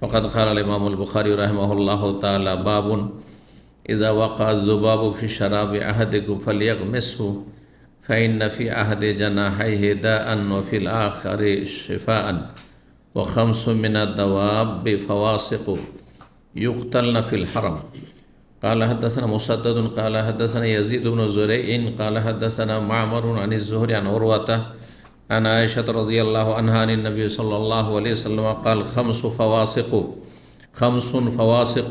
فقد قال الإمام البخاري رحمه الله تعالى باب إذا وقع الذباب في شراب أحدكم فليغمسه فإن في أحد جناحيه داء وفي الآخر شفاء وخمس من الدواب فواسق يقتلن في الحرم قال حدثنا مسدد قال حدثنا يزيد بن زريع قال حدثنا معمر عن الزهري عن عروته عن عائشة رضي الله عنها عن النبي صلى الله عليه وسلم قال خمس فواسق خمس فواسق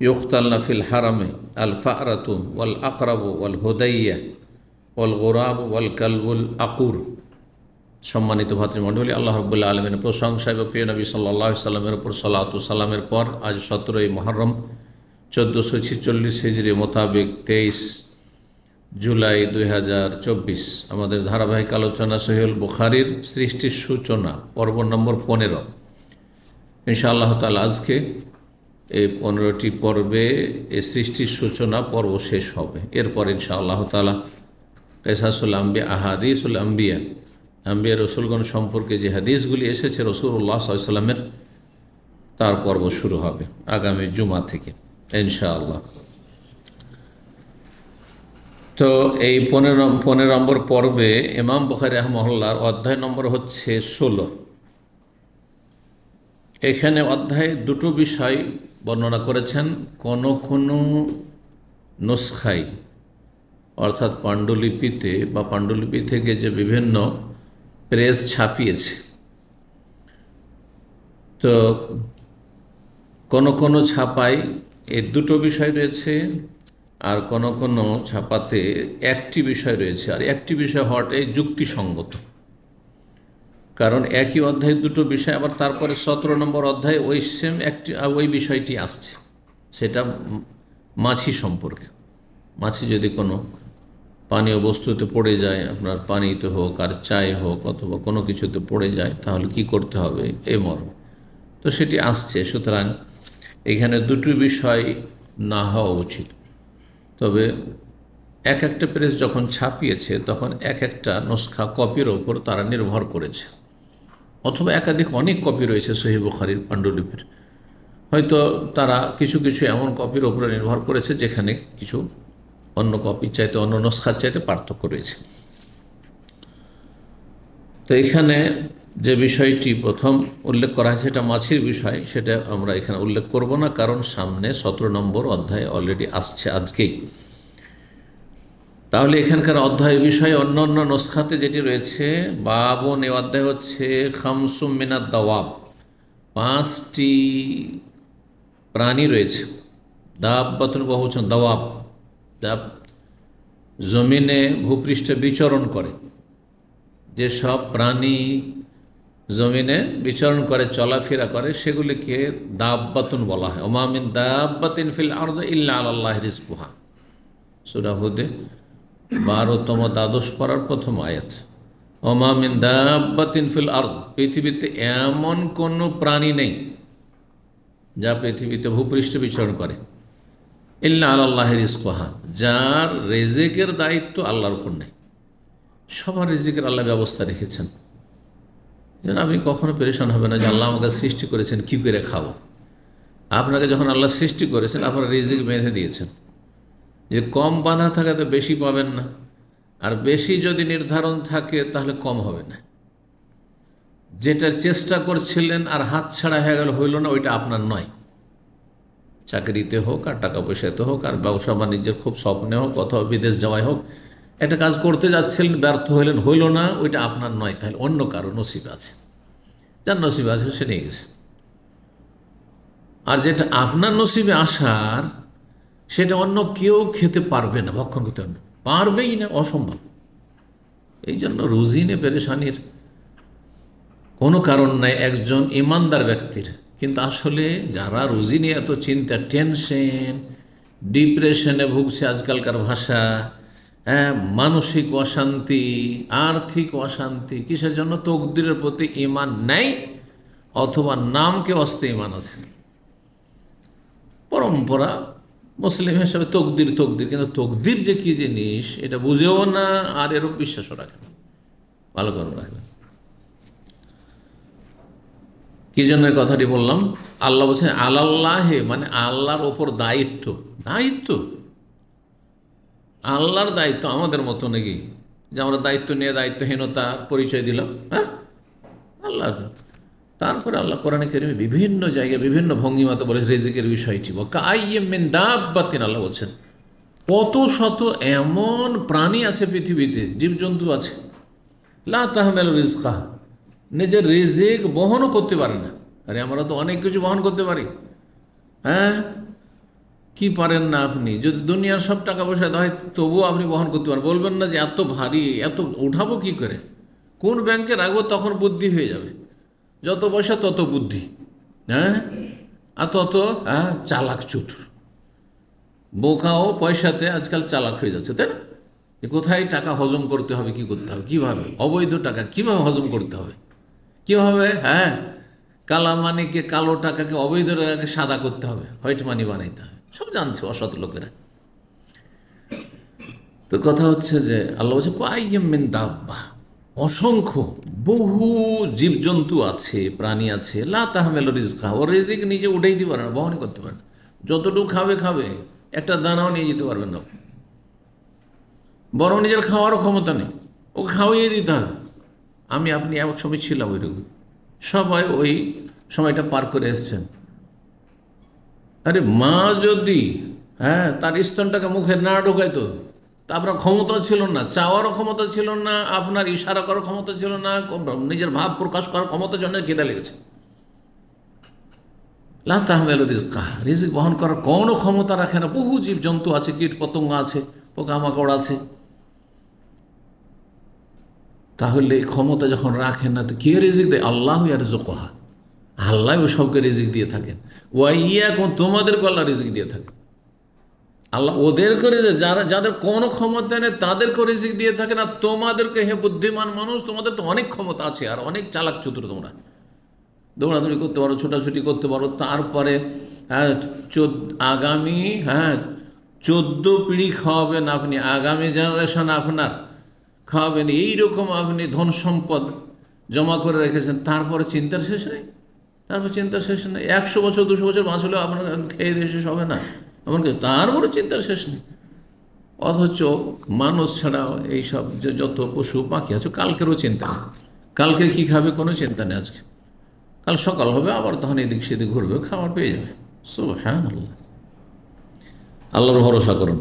يختلن في الحرم الفأرة والأقرب والهدية والغراب والكلب الأقور সম্মানিত ভাতৃমণ্ডলী আল্লাহ রবুল্লা আলমের প্রশংসা এবং প্রিয় নবী সাল্লাহ সাল্লামের উপর সাল্লা সাল্লামের পর আজ সতেরোই মহরম চোদ্দোশো ছেচল্লিশ হিজড়ি মোতাবেক তেইশ জুলাই দুই আমাদের ধারাবাহিক আলোচনা সহিউল বুখারির সৃষ্টির সূচনা পর্ব নম্বর পনেরো ইনশা আল্লাহ তাল আজকে এই পনেরোটি পর্বে এই সৃষ্টির সূচনা পর্ব শেষ হবে এরপর ইনশা আল্লাহ তালা কেসাসুল আম্বি আহাদিসুল আম্বিয়া আম্বিয়া রসুলগণ সম্পর্কে যে হাদিসগুলি এসেছে রসুল্লাহ সাল্লামের তার পর্ব শুরু হবে আগামী জুমা থেকে ইনশা আল্লাহ তো এই পনেরো পনেরো নম্বর পর্বে ইমাম বুখারি রহমহল্লার অধ্যায় নম্বর হচ্ছে ষোলো এখানে অধ্যায় দুটো বিষয় বর্ণনা করেছেন কোনো কোনো নুসখাই অর্থাৎ পাণ্ডুলিপিতে বা পাণ্ডুলিপি থেকে যে বিভিন্ন প্রেস ছাপিয়েছে তো কোনো কোনো ছাপাই এই দুটো বিষয় রয়েছে আর কোনো কোনো ছাপাতে একটি বিষয় রয়েছে আর একটি বিষয় হওয়াটাই যুক্তিসঙ্গত কারণ একই অধ্যায় দুটো বিষয় আবার তারপরে সতেরো নম্বর অধ্যায় ওই সেম একটি ওই বিষয়টি আসছে সেটা মাছি সম্পর্কে মাছি যদি কোনো পানীয় বস্তুতে পড়ে যায় আপনার পানিতে হোক আর চায়ে হোক অথবা কোনো কিছুতে পড়ে যায় তাহলে কি করতে হবে এই মর্ম তো সেটি আসছে সুতরাং এখানে দুটো বিষয় না হওয়া উচিত তবে এক একটা প্রেস যখন ছাপিয়েছে তখন এক একটা নস্কা কপির ওপর তারা নির্ভর করেছে অথবা একাধিক অনেক কপি রয়েছে সহি বুখারির পাণ্ডুলিপির হয়তো তারা কিছু কিছু এমন কপির ওপরে নির্ভর করেছে যেখানে কিছু অন্য কপির চাইতে অন্য নস্খার চাইতে পার্থক্য রয়েছে তো এখানে যে বিষয়টি প্রথম উল্লেখ করা হয় সেটা মাছির বিষয় সেটা আমরা এখানে উল্লেখ করব না কারণ সামনে সতেরো নম্বর অধ্যায় অলরেডি আসছে আজকেই তাহলে এখানকার অধ্যায় বিষয়ে অন্য অন্য নস্খাতে যেটি রয়েছে বাবন এ অধ্যায় হচ্ছে খামসুম মিনার দাওয়াব পাঁচটি প্রাণী রয়েছে দাববাতুন বহুচন দাওয়াব দাব জমিনে ভূপৃষ্ঠে বিচরণ করে যেসব প্রাণী জমিনে বিচরণ করে চলাফেরা করে সেগুলিকে দাব্বাতুন বলা হয় ওমামিন দাব্বাতিন ফিল আর্দ ইল্লা আল্লাহ রিজকুহা সুরাহুদে বারোতম দ্বাদশ পড়ার প্রথম আয়াত ওমামিন দাব্বাতিন ফিল আর্দ পৃথিবীতে এমন কোনো প্রাণী নেই যা পৃথিবীতে ভূপৃষ্ঠ বিচরণ করে ইল্লা আল্লাহ রিজকুহা যার রেজেকের দায়িত্ব আল্লাহর উপর নেই সবার রেজেকের আল্লাহ ব্যবস্থা রেখেছেন যেন আপনি কখনো পেরেশান হবে না যে আল্লাহ আমাকে সৃষ্টি করেছেন কী করে খাবো আপনাকে যখন আল্লাহ সৃষ্টি করেছেন আপনার রিজিক বেঁধে দিয়েছেন যে কম বাঁধা থাকে তো বেশি পাবেন না আর বেশি যদি নির্ধারণ থাকে তাহলে কম হবে না যেটার চেষ্টা করছিলেন আর হাত ছাড়া হয়ে গেল হইল না ওইটা আপনার নয় চাকরিতে হোক আর টাকা পয়সাতে হোক আর ব্যবসা বাণিজ্যের খুব স্বপ্নে হোক অথবা বিদেশ যাওয়াই হোক একটা কাজ করতে যাচ্ছিলেন ব্যর্থ হইলেন হইল না ওইটা আপনার নয় তাহলে অন্য কারো নসিব আছে যার নসিব আছে সে নিয়ে গেছে আর যেটা আপনার নসিবে আসার সেটা অন্য কেউ খেতে পারবে না ভক্ষণ করতে পারবে পারবেই না অসম্ভব এই জন্য রুজিনে পেরেশানির কোনো কারণ নাই একজন ইমানদার ব্যক্তির কিন্তু আসলে যারা রুজিনে এত চিন্তা টেনশন ডিপ্রেশনে ভুগছে আজকালকার ভাষা হ্যাঁ মানসিক অশান্তি আর্থিক অশান্তি কিসের জন্য তকদিরের প্রতি ইমান নেই অথবা নামকে অস্তে ইমান আছে পরম্পরা মুসলিম হিসাবে তকদির তকদির কিন্তু তকদির যে কী জিনিস এটা বুঝেও না আর এরও বিশ্বাসও রাখে না ভালো করে রাখবে কি জন্য কথাটি বললাম আল্লাহ বলছেন আল্লাহে মানে আল্লাহর ওপর দায়িত্ব দায়িত্ব আল্লাহর দায়িত্ব আমাদের মতো নাকি যে আমরা দায়িত্ব নিয়ে দায়িত্বহীনতা পরিচয় দিলাম হ্যাঁ আল্লাহ তারপরে আল্লাহ কোরআনে কেরিমে বিভিন্ন জায়গায় বিভিন্ন ভঙ্গিমাতে বলে রেজিকের বিষয়টি বা তিন আল্লাহ বলছেন কত শত এমন প্রাণী আছে পৃথিবীতে জীবজন্তু আছে লা তাহমেল রিজকা নিজের রেজিক বহনও করতে পারে না আরে আমরা তো অনেক কিছু বহন করতে পারি হ্যাঁ কি পারেন না আপনি যদি দুনিয়ার সব টাকা পয়সা হয় তবুও আপনি বহন করতে পারেন বলবেন না যে এত ভারী এত উঠাবো কি করে কোন ব্যাংকে রাখবো তখন বুদ্ধি হয়ে যাবে যত পয়সা তত বুদ্ধি হ্যাঁ আর তত হ্যাঁ, চালাক চতুর বোকাও পয়সাতে আজকাল চালাক হয়ে যাচ্ছে তাই না যে কোথায় টাকা হজম করতে হবে কি করতে হবে কীভাবে অবৈধ টাকা কিভাবে হজম করতে হবে কিভাবে হ্যাঁ কালা মানিকে কালো টাকাকে অবৈধ টাকাকে সাদা করতে হবে হোয়াইট মানি বানাইতে হবে সব জানছে অসৎ লোকেরা তো কথা হচ্ছে যে আল্লাহ বলছে কয়েমিন দাব্বা অসংখ্য বহু জীবজন্তু আছে প্রাণী আছে লা রিজকা ও রেজিক নিজে উঠেই দিতে পারে না বহনই করতে পারে না যতটুকু খাবে খাবে একটা দানাও নিয়ে যেতে পারবেন না বরং নিজের খাওয়ারও ক্ষমতা নেই ওকে খাওয়াইয়ে দিতে হবে আমি আপনি এক সময় ছিলাম ওইরকম সবাই ওই সময়টা পার করে এসছেন আরে মা যদি হ্যাঁ তার স্তনটাকে মুখে না ঢুকাইতো তা আপনার ক্ষমতা ছিল না চাওয়ারও ক্ষমতা ছিল না আপনার ইশারা করার ক্ষমতা ছিল না নিজের ভাব প্রকাশ করার ক্ষমতা জন্য কেঁদে লেগেছে লাহ রিজিক বহন করার কোনো ক্ষমতা রাখে না বহু জীব জন্তু আছে কীট পতঙ্গ আছে পোকামাকড় আছে তাহলে ক্ষমতা যখন রাখেন না তো কে রিজিক দেয় আল্লাহ আর জোকহা আল্লাহ সবকে রিজিক দিয়ে থাকেন কোন তোমাদেরকে আল্লাহ রিজিক দিয়ে থাকে আল্লাহ করে যে যারা যাদের কোনো ক্ষমতা নেই তাদেরকে রিজিক দিয়ে থাকে না তোমাদেরকে হে বুদ্ধিমান মানুষ তোমাদের তো অনেক ক্ষমতা আছে আর অনেক চালাক চতুর তোমরা দৌড়াদৌড়ি করতে পারো ছোটাছুটি করতে পারো তারপরে হ্যাঁ আগামী হ্যাঁ চোদ্দ পিঁড়ি খাওয়াবেন আপনি আগামী জেনারেশন আপনার খাওয়াবেন এইরকম আপনি ধন সম্পদ জমা করে রেখেছেন তারপরে চিন্তার শেষ নেই তারপর চিন্তা শেষ নেই একশো বছর দুশো বছর বাঁচলেও আপনার খেয়ে দিয়ে শেষ হবে না এমনকি তারপরে চিন্তার শেষ নেই অথচ মানুষ ছাড়া এইসব যে যত পশু পাখি আছে কালকেরও চিন্তা নেই কালকে কি খাবে কোনো চিন্তা নেই আজকে কাল সকাল হবে আবার তখন এদিক সেদিক ঘুরবে খাবার পেয়ে যাবে সো হ্যাঁ আল্লাহ আল্লাহর ভরসা করুন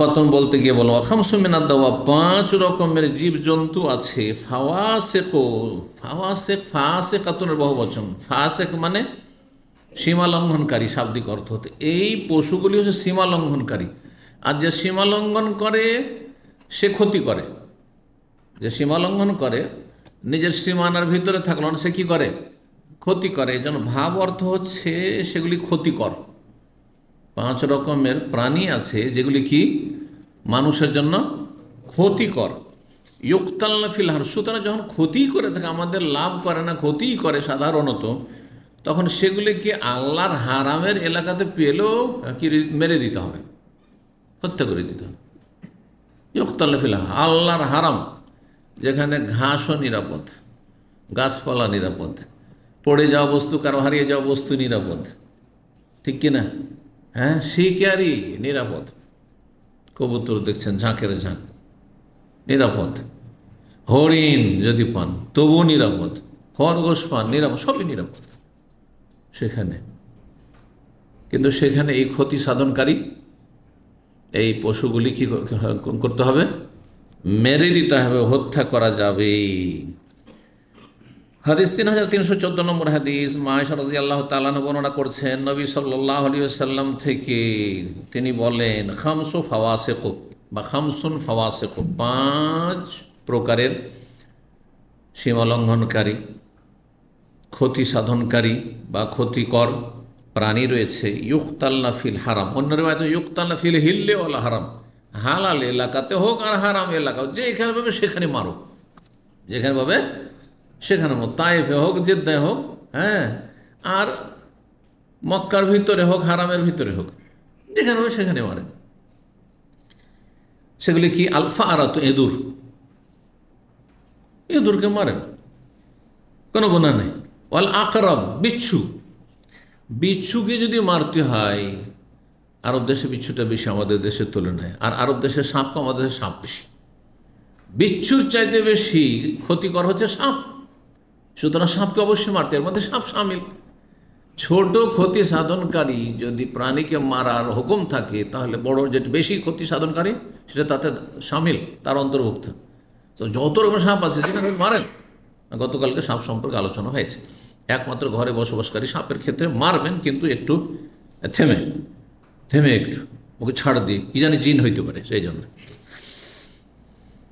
বাতন বলতে গিয়ে বলো খামসুমিনা দাওয়া পাঁচ রকমের জীব জন্তু আছে ফাঁসে কাতনের বহু বচন মানে সীমা লঙ্ঘনকারী শাব্দিক অর্থ হতে এই পশুগুলি হচ্ছে সীমা লঙ্ঘনকারী আর যে সীমা লঙ্ঘন করে সে ক্ষতি করে যে সীমা লঙ্ঘন করে নিজের সীমানার ভিতরে থাকলো সে কি করে ক্ষতি করে এই জন্য ভাব অর্থ হচ্ছে সেগুলি ক্ষতিকর পাঁচ রকমের প্রাণী আছে যেগুলি কি মানুষের জন্য ক্ষতিকর ইয়ুক্তাল্লা ফিলহার সুতরাং যখন ক্ষতি করে থাকে আমাদের লাভ করে না ক্ষতিই করে সাধারণত তখন সেগুলিকে আল্লাহর হারামের এলাকাতে পেলেও কি মেরে দিতে হবে হত্যা করে দিতে হবে ইয়ুক্তাল্লা ফিলহা আল্লাহর হারাম যেখানে ঘাসও নিরাপদ গাছপালা নিরাপদ পড়ে যাওয়া বস্তু কারো হারিয়ে যাওয়া বস্তু নিরাপদ ঠিক কিনা হ্যাঁ শিকারই নিরাপদ কবুতর দেখছেন ঝাঁকের ঝাঁক নিরাপদ হরিণ যদি পান তবুও নিরাপদ খরগোশ পান নিরাপদ সবই নিরাপদ সেখানে কিন্তু সেখানে এই ক্ষতি সাধনকারী এই পশুগুলি কি করতে হবে মেরে দিতে হবে হত্যা করা যাবেই হাদিস তিন হাজার তিনশো চোদ্দ নম্বর হাদিস মায়সরদি আল্লাহ তালা বর্ণনা করছেন নবী সাল্লাহ আলী সাল্লাম থেকে তিনি বলেন খামসু ফাওয়াসেকুক বা খামসুন ফাওয়াসেকুক পাঁচ প্রকারের সীমালঙ্ঘনকারী ক্ষতি সাধনকারী বা ক্ষতিকর প্রাণী রয়েছে ইউকতাল্লা ফিল হারাম অন্যের বাড়িতে ইউকতাল্লা ফিল হিল্লে ওলা হারাম হালাল এলাকাতে হোক আর হারাম এলাকা যেখানে পাবে সেখানে মারো যেখানে পাবে সেখানে হোক তাইফে হোক জেদ্দায় হোক হ্যাঁ আর মক্কার ভিতরে হোক হারামের ভিতরে হোক যেখানে হোক সেখানে মারে সেগুলি কি আলফা আরাত এদুর এদুরকে মারে কোনো গোনা নেই ওয়াল আকরাব বিচ্ছু বিচ্ছুকে যদি মারতে হয় আরব দেশে বিচ্ছুটা বেশি আমাদের দেশের তুলনায় আর আরব দেশের সাপকে আমাদের সাপ বেশি বিচ্ছুর চাইতে বেশি ক্ষতিকর হচ্ছে সাপ সুতরাং সাপকে অবশ্যই মারতে এর মধ্যে সাপ সামিল ছোট ক্ষতি সাধনকারী যদি প্রাণীকে মারার হুকুম থাকে তাহলে বড় যেটা বেশি ক্ষতি সাধনকারী সেটা তাতে সামিল তার অন্তর্ভুক্ত তো যত রকম সাপ আছে সেখানে মারেন গতকালকে সাপ সম্পর্কে আলোচনা হয়েছে একমাত্র ঘরে বসবাসকারী সাপের ক্ষেত্রে মারবেন কিন্তু একটু থেমে থেমে একটু ওকে ছাড় দিয়ে কি জানি জিন হইতে পারে সেই জন্য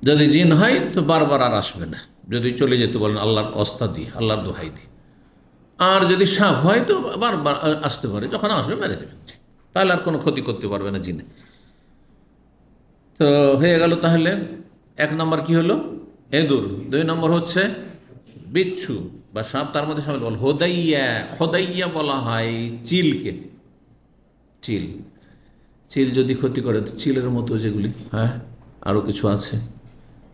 যদি জিন হয় তো বারবার আর আসবে না যদি চলে যেতে বলেন আল্লাহর অস্তা দিয়ে আল্লাহর দোহাই দিয়ে আর যদি সাপ হয় তো আবার আসতে পারে যখন আসবে মেরে দেবে তাহলে আর কোনো ক্ষতি করতে পারবে না জিনে তো হয়ে গেল তাহলে এক নম্বর কি হলো এদুর দুই নম্বর হচ্ছে বিচ্ছু বা সাপ তার মধ্যে সামিল বল হোদাইয়া হোদাইয়া বলা হয় চিলকে চিল চিল যদি ক্ষতি করে তো চিলের মতো যেগুলি হ্যাঁ আরও কিছু আছে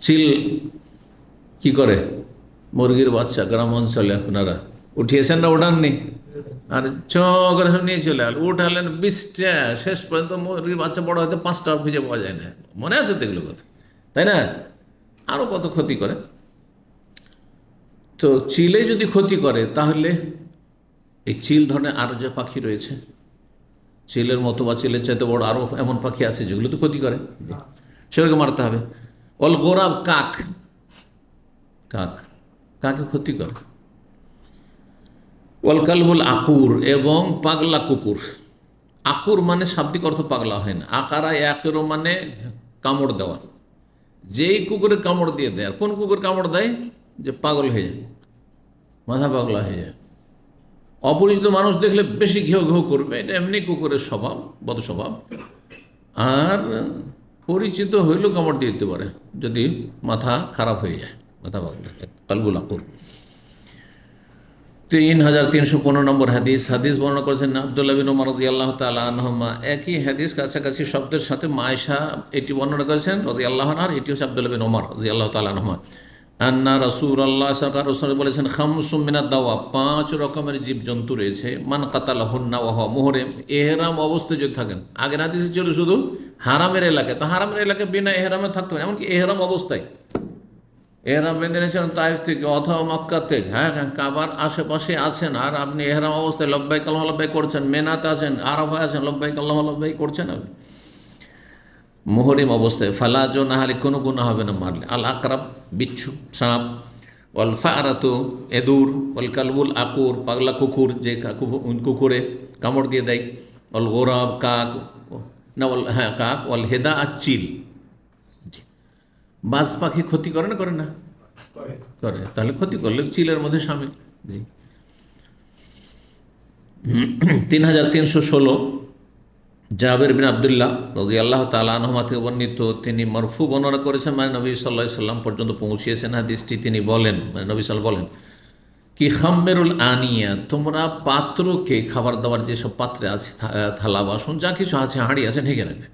চিল কি করে মুরগির বাচ্চা গ্রাম অঞ্চলে আপনারা উঠিয়েছেন না ওঠাননি আর ছ করে নিয়ে চলে আল উঠালেন বিশটা শেষ পর্যন্ত মুরগির বাচ্চা বড় হয়তো পাঁচটা খুঁজে পাওয়া যায় না মনে আছে তো এগুলো কথা তাই না আরও কত ক্ষতি করে তো চিলে যদি ক্ষতি করে তাহলে এই চিল ধরনের আর যে পাখি রয়েছে চিলের মতো বা চিলের চাইতে বড় আরও এমন পাখি আছে যেগুলো তো ক্ষতি করে সেগুলোকে মারতে হবে অল গোরাব কাক কাক কাকে ক্ষতি করে ওয়ালকালবুল আকুর এবং পাগলা কুকুর আকুর মানে শাব্দিক অর্থ পাগলা হয় না আকারা একেরও মানে কামড় দেওয়া যেই কুকুরের কামড় দিয়ে দেয় কোন কুকুর কামড় দেয় যে পাগল হয়ে যায় মাথা পাগলা হয়ে যায় অপরিচিত মানুষ দেখলে বেশি ঘেউ ঘেউ করবে এটা এমনি কুকুরের স্বভাব বদ স্বভাব আর পরিচিত হইলেও কামড় দিয়ে দিতে পারে যদি মাথা খারাপ হয়ে যায় কথা কালবুল আকুর তিন হাজার তিনশো পনেরো নম্বর হাদিস হাদিস বর্ণনা করেছেন আবদুল্লাহ বিন ওমর রাজি আল্লাহ তালহমা একই হাদিস কাছাকাছি শব্দের সাথে মায়েশা এটি বর্ণনা করেছেন আল্লাহ আর এটি হচ্ছে আবদুল্লাহ বিন ওমর রাজি আল্লাহ তালহমা আন্না রসুর আল্লাহ সাকার রসুল বলেছেন খামসুমিনা দাওয়া পাঁচ রকমের জীবজন্তু রয়েছে মান কাতালা হন্না ওহ মোহরে এহরাম অবস্থায় যদি থাকেন আগের হাদিসে ছিল শুধু হারামের এলাকায় তো হারামের এলাকায় বিনা এহরামে থাকতে হবে এমনকি এহরাম অবস্থায় এহরাম বেঁধে নিয়েছেন তাইফ থেকে অথবা মক্কা থেকে হ্যাঁ হ্যাঁ কাবার আশেপাশে আছেন আর আপনি এহরাম অবস্থায় লব্বাই কাল্লাহ করছেন মেনাতে আছেন হয়ে আছেন লব্বাই কাল্লাহ করছেন আপনি মোহরিম অবস্থায় ফালা জো না হলে কোনো গুণা হবে না মারলে আল আকরাব বিচ্ছু সাপ ওয়াল আরাতু এদুর অল কালবুল আকুর পাগলা কুকুর যে কুকুরে কামড় দিয়ে দেয় অল গৌরব কাক না হ্যাঁ কাক অল হেদা আর চিল বাজ পাখি ক্ষতি করে না করে না করে তাহলে ক্ষতি করলে চিলের মধ্যে সামিল জি তিন হাজার তিনশো ষোলো জাহের বিন আবদুল্লাহ রদি আল্লাহ তালা থেকে বর্ণিত তিনি মরফু বর্ণনা করেছেন মানে নবী সাল্লাহ সাল্লাম পর্যন্ত পৌঁছিয়েছেন হাদিসটি তিনি বলেন মানে নবী সাল বলেন কি খাম্মেরুল আনিয়া তোমরা পাত্রকে খাবার দাবার যেসব পাত্রে আছে থালা বাসন যা কিছু আছে হাঁড়ি আছে ঢেকে রাখবে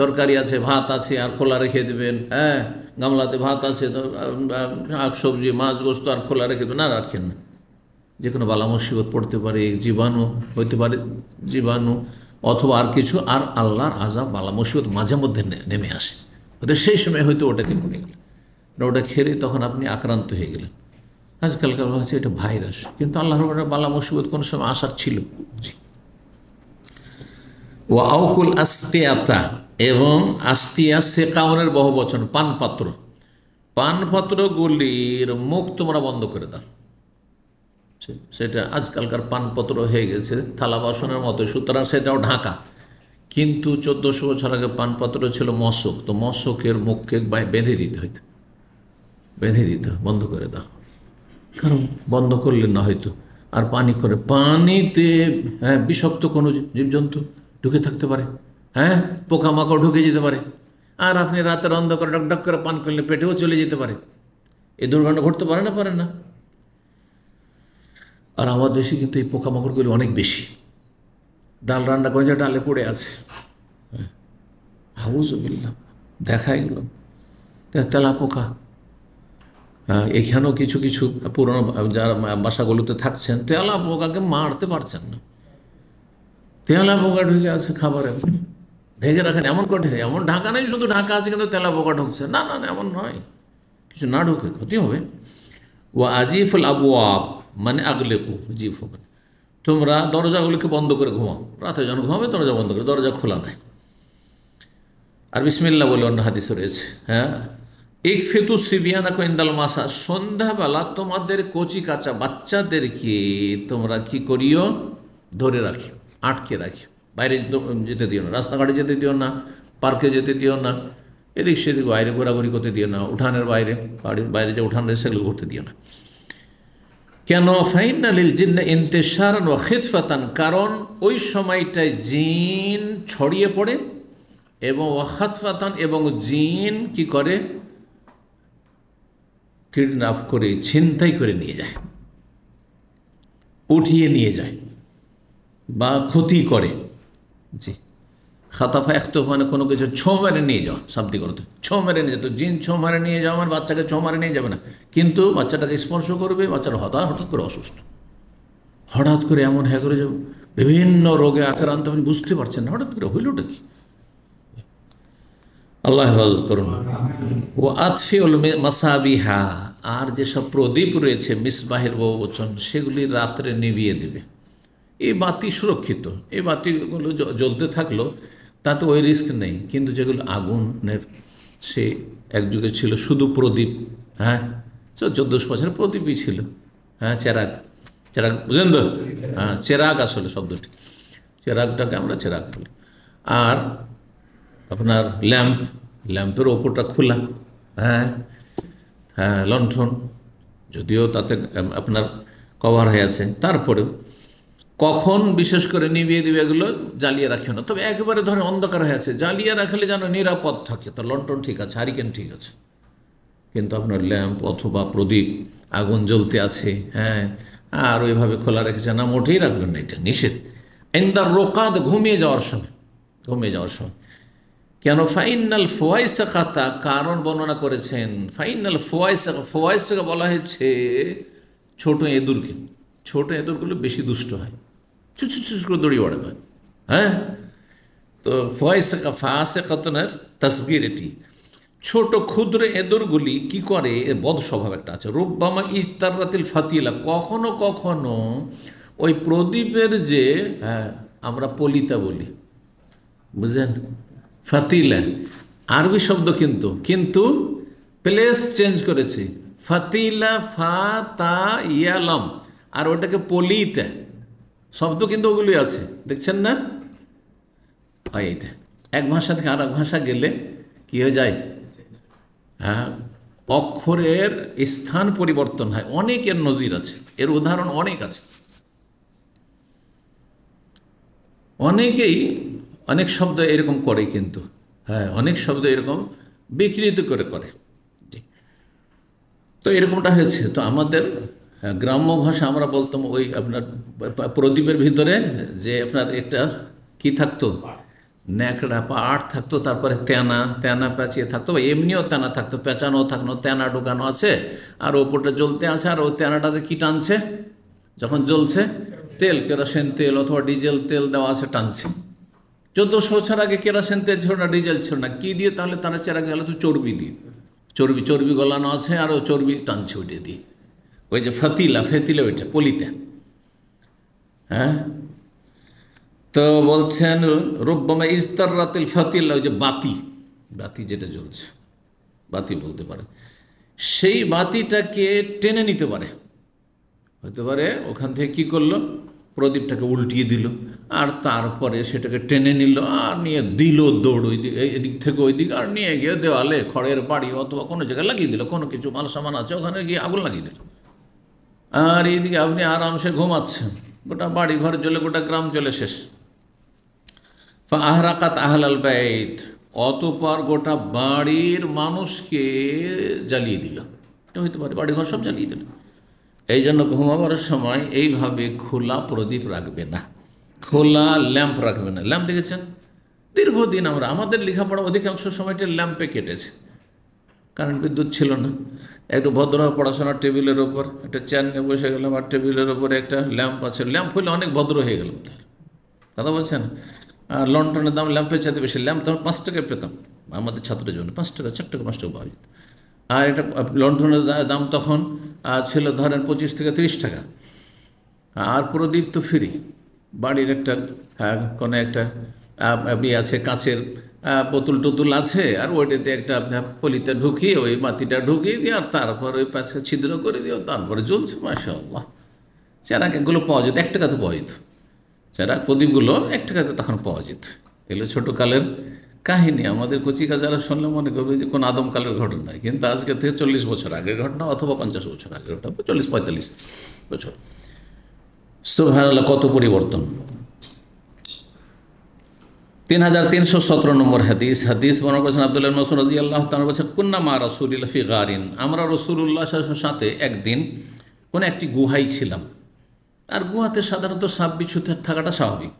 তরকারি আছে ভাত আছে আর খোলা রেখে দেবেন হ্যাঁ গামলাতে ভাত আছে শাক সবজি মাছ গোস্ত আর খোলা রেখে দেবেন না রাখেন না যে কোনো বালা মুসিবত পড়তে পারে জীবাণু হইতে পারে জীবাণু অথবা আর কিছু আর আল্লাহর আজাব বালা মুসিবত মাঝে মধ্যে নেমে আসে হয়তো সেই সময় হয়তো ওটাকে পড়ে গেল ওটা খেলে তখন আপনি আক্রান্ত হয়ে গেলেন আজকালকার হচ্ছে এটা ভাইরাস কিন্তু আল্লাহর বালা মুসিবত কোনো সময় আসার ছিল ও আউকুল আস্তিয়াতা এবং আস্তিয়া সেকাউনের বহু বচন পানপাত্র পানপাত্রগুলির মুখ তোমরা বন্ধ করে দাও সেটা আজকালকার পানপত্র হয়ে গেছে থালা বাসনের মতো সুতরাং সেটাও ঢাকা কিন্তু চোদ্দোশো বছর আগে পানপত্র ছিল মশক তো মশকের মুখকে বেঁধে দিতে হয়তো বেঁধে দিতে বন্ধ করে দাও কারণ বন্ধ করলে না হয়তো আর পানি করে পানিতে হ্যাঁ বিষাক্ত কোনো জীবজন্তু ঢুকে থাকতে পারে হ্যাঁ পোকামাকড় ঢুকে যেতে পারে আর আপনি রাতের অন্ধকার ডক করে পান করলে পেটেও চলে যেতে পারে এ দুর্ঘটনা ঘটতে পারে না পারে না আর আমার দেশে কিন্তু এই পোকামাকড়গুলি অনেক বেশি ডাল রান্না করে যা ডালে পড়ে আছে বললাম দেখা এগুলো তেলা পোকা হ্যাঁ, এখানেও কিছু কিছু পুরনো যারা বাসাগুলোতে থাকছেন তেলা পোকাকে মারতে পারছেন না তেলা পোকা ঢুকে আছে খাবারে ঢেকে রাখেন এমন কঠিন এমন ঢাকা নেই শুধু ঢাকা আছে কিন্তু তেলা পোকা ঢুকছে না না এমন নয় কিছু না ঢুকে ক্ষতি হবে ও আজিফুল আবু আব মানে আগলে কু জিফ মানে তোমরা দরজাগুলিকে বন্ধ করে ঘুমাও রাতে যখন ঘুমাবে দরজা বন্ধ করে দরজা খোলা নাই আর বিসমিল্লা বলে অন্য হাদিসে রয়েছে হ্যাঁ এক ফেতু সিবিয়ানা কোয়েন্দাল মাসা সন্ধ্যাবেলা তোমাদের কচি কাঁচা বাচ্চাদেরকে তোমরা কি করিও ধরে রাখিও আটকে রাখি বাইরে যেতে দিও না রাস্তাঘাটে যেতে দিও না পার্কে যেতে দিও না এদিক সেদিক বাইরে ঘোরাঘুরি করতে দিও না উঠানের বাইরে বাড়ির বাইরে যে উঠান রয়েছে সেগুলো ঘুরতে দিও না কেন ফাইনাল জিন্না ইন্তেশার ও খিদফাতান কারণ ওই সময়টায় জিন ছড়িয়ে পড়ে এবং ওয়াখাতফাতান এবং জিন কি করে কিডন্যাপ করে ছিনতাই করে নিয়ে যায় উঠিয়ে নিয়ে যায় বা ক্ষতি করে জি খাতাফা তো মানে কোনো কিছু ছ মেরে নিয়ে যাওয়া শাব্দিক অর্থ ছ মেরে নিয়ে যেত জিন ছ মারে নিয়ে যাওয়া আমার মানে বাচ্চাকে ছ মারে নিয়ে যাবে না কিন্তু বাচ্চাটাকে স্পর্শ করবে বাচ্চারা হঠাৎ হঠাৎ করে অসুস্থ হঠাৎ করে এমন হ্যাঁ করে যাব বিভিন্ন রোগে আক্রান্ত আপনি মানে বুঝতে পারছেন না হঠাৎ করে হইলটা কি আল্লাহ হেফাজত করুন ও আতফিউল মাসাবিহা আর যেসব প্রদীপ রয়েছে মিসবাহের বচন সেগুলি রাত্রে নিভিয়ে দেবে এই বাতি সুরক্ষিত এই বাতিগুলো জ্বলতে থাকলো তাতে ওই রিস্ক নেই কিন্তু যেগুলো আগুনের সে এক যুগে ছিল শুধু প্রদীপ হ্যাঁ চোদ্দোশো বছরের প্রদীপই ছিল হ্যাঁ চেরাগ চেরাগ বুঝলেন তো হ্যাঁ চেরাগ আসলে শব্দটি চেরাগটাকে আমরা চেরাগ বলি আর আপনার ল্যাম্প ল্যাম্পের ওপরটা খোলা হ্যাঁ হ্যাঁ লণ্ঠন যদিও তাতে আপনার কভার হয়ে আছে তারপরেও কখন বিশেষ করে নিবিয়ে দিবে এগুলো জ্বালিয়ে রাখিও না তবে একেবারে ধরে অন্ধকার হয়ে আছে জ্বালিয়ে রাখলে যেন নিরাপদ থাকে তো লন্টন ঠিক আছে হারিকেন ঠিক আছে কিন্তু আপনার ল্যাম্প অথবা প্রদীপ আগুন জ্বলতে আছে হ্যাঁ আর ওইভাবে খোলা রেখেছে না মোটেই রাখবেন না এটা নিষেধ এন্দার রোকাদ ঘুমিয়ে যাওয়ার সময় ঘুমিয়ে যাওয়ার সময় কেন ফাইনাল খাতা কারণ বর্ণনা করেছেন ফাইনাল ফোয়াইসা ফোয়াইসাকা বলা হয়েছে ছোট এঁদুরকে ছোট এঁদুরগুলো বেশি দুষ্ট হয় ছুচু ছুচু করে দড়ি বাড়াবে হ্যাঁ তো ফাঁসে কতনের তসগির এটি ছোট ক্ষুদ্র এদরগুলি কি করে এর বদ স্বভাব একটা আছে রোব্বামা ইস্তারাতিল ফাতিলা কখনো কখনো ওই প্রদীপের যে হ্যাঁ আমরা পলিতা বলি বুঝলেন ফাতিলা আরবি শব্দ কিন্তু কিন্তু প্লেস চেঞ্জ করেছে ফাতিলা ফা তা ইয়ালম আর ওটাকে পলিতা শব্দ কিন্তু ওগুলি আছে দেখছেন না হয় এটা এক ভাষা থেকে আর এক ভাষা গেলে কি হয়ে যায় হ্যাঁ অক্ষরের স্থান পরিবর্তন হয় অনেকের নজির আছে এর উদাহরণ অনেক আছে অনেকেই অনেক শব্দ এরকম করে কিন্তু হ্যাঁ অনেক শব্দ এরকম বিকৃত করে করে তো এরকমটা হয়েছে তো আমাদের হ্যাঁ, গ্রাম্য ভাষা আমরা বলতাম ওই আপনার প্রদীপের ভিতরে যে আপনার এটা কি থাকতো ন্যাকড়া পাট থাকতো তারপরে তেনা তেনা পেঁচিয়ে থাকতো বা এমনিও তেনা থাকতো পেঁচানো থাকতো তেনা ঢুকানো আছে আর ওপরটা জ্বলতে আছে আর ওই তেনাটাতে কি টানছে যখন জ্বলছে তেল কেরোসিন তেল অথবা ডিজেল তেল দেওয়া আছে টানছে চোদ্দোশো বছর আগে কেরোসিন তেল ছিল না ডিজেল ছিল না কী দিয়ে তাহলে তারা চেরা গেলে তো চর্বি দিয়ে চর্বি চর্বি গলানো আছে আর ও চর্বি টানছে ওইটা দিয়ে ওই যে ফতিলা ফেতিলা ওইটা পলিতা হ্যাঁ তো বলছেন ইস্তার রাতিল ফতিলা ওই যে বাতি বাতি যেটা জ্বলছে বাতি বলতে পারে সেই বাতিটাকে টেনে নিতে পারে হতে পারে ওখান থেকে কি করলো প্রদীপটাকে উল্টিয়ে দিল আর তারপরে সেটাকে টেনে নিল আর নিয়ে দিল দৌড় ওই দিকে এদিক থেকে ওই দিক আর নিয়ে গিয়ে দেওয়ালে খড়ের বাড়ি অথবা কোনো জায়গায় লাগিয়ে দিল কোনো কিছু মাল সামান আছে ওখানে গিয়ে আগুন লাগিয়ে দিল আর এইদিকে আপনি আরামসে ঘুমাচ্ছেন গোটা বাড়ি ঘর জ্বলে গোটা গ্রাম জ্বলে শেষ আহরাকাত আহলাল বাইত অতপর গোটা বাড়ির মানুষকে জ্বালিয়ে দিল এটা হইতে পারে বাড়িঘর সব জ্বালিয়ে দিল এই জন্য ঘুমাবার সময় এইভাবে খোলা প্রদীপ রাখবে না খোলা ল্যাম্প রাখবে না ল্যাম্প দেখেছেন দীর্ঘদিন আমরা আমাদের লেখাপড়া অধিকাংশ সময়টা ল্যাম্পে কেটেছে কারেন্ট বিদ্যুৎ ছিল না একটু ভদ্র পড়াশোনার টেবিলের ওপর একটা চেয়ার নিয়ে বসে গেলাম আর টেবিলের ওপরে একটা ল্যাম্প আছে ল্যাম্প হইলে অনেক ভদ্র হয়ে গেলাম তাহলে দাদা বলছেন আর লন্ডনের দাম ল্যাম্পের চাইতে বেশি ল্যাম্প তখন পাঁচ টাকায় পেতাম আমাদের ছাত্র জীবনে পাঁচ টাকা চার টাকা পাঁচ টাকা পাওয়া যেত আর এটা লন্ডনের দাম তখন ছিল ধরেন পঁচিশ থেকে তিরিশ টাকা আর প্রদীপ তো ফ্রি বাড়ির একটা কোনো একটা ইয়ে আছে কাঁচের পুতুল টুতুল আছে আর ওইটাতে একটা পলিতে ঢুকিয়ে ওই মাটিটা ঢুকিয়ে দিয়ে আর তারপর ওই পাশে ছিদ্র করে দিও তারপরে জ্বলছে মাসাল্লাহ চেরাকগুলো পাওয়া যেত এক তো পাওয়া যেত চেরাক প্রদীপগুলো এক তো তখন পাওয়া যেত এগুলো ছোটোকালের কাহিনী আমাদের কচি কাজারা শুনলে মনে করবে যে কোনো আদমকালের ঘটনা কিন্তু আজকে থেকে চল্লিশ বছর আগের ঘটনা অথবা পঞ্চাশ বছর আগের ঘটনা চল্লিশ পঁয়তাল্লিশ বছর সোভারাল্লাহ কত পরিবর্তন তিন হাজার তিনশো সতেরো নম্বর হাদিস হাদিস বর্ণনা করেছেন আবদুল্লাহ মসুর রাজি আল্লাহ তার বলছেন কুন্না মা রাসুল ফি গারিন আমরা রসুল্লাহ সাথে একদিন কোনো একটি গুহাই ছিলাম আর গুহাতে সাধারণত সাপ বিছু থাকাটা স্বাভাবিক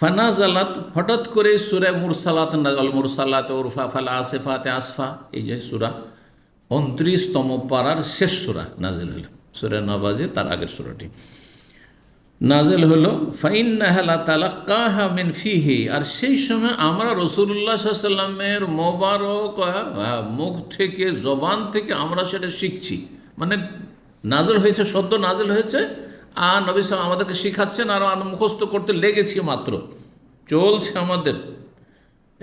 ফানাজ আলাত হঠাৎ করে সুরে মুরসালাত নাজল মুরসালাত উরফা ফালা আসেফাতে আসফা এই যে সুরা উনত্রিশতম পাড়ার শেষ সুরা নাজিল হল সুরে নবাজে তার আগের সুরাটি নাজেল হলো ফাইন্নাহালা মিন ফিহি আর সেই সময় আমরা রসুল্লাহ সাল্লামের মোবারক হ্যাঁ, হ্যাঁ, মুখ থেকে জবান থেকে আমরা সেটা শিখছি মানে নাজল হয়েছে সদ্য নাজল হয়েছে আর নবী সাহেব আমাদেরকে শিখাচ্ছেন আর মুখস্থ করতে লেগেছি মাত্র চলছে আমাদের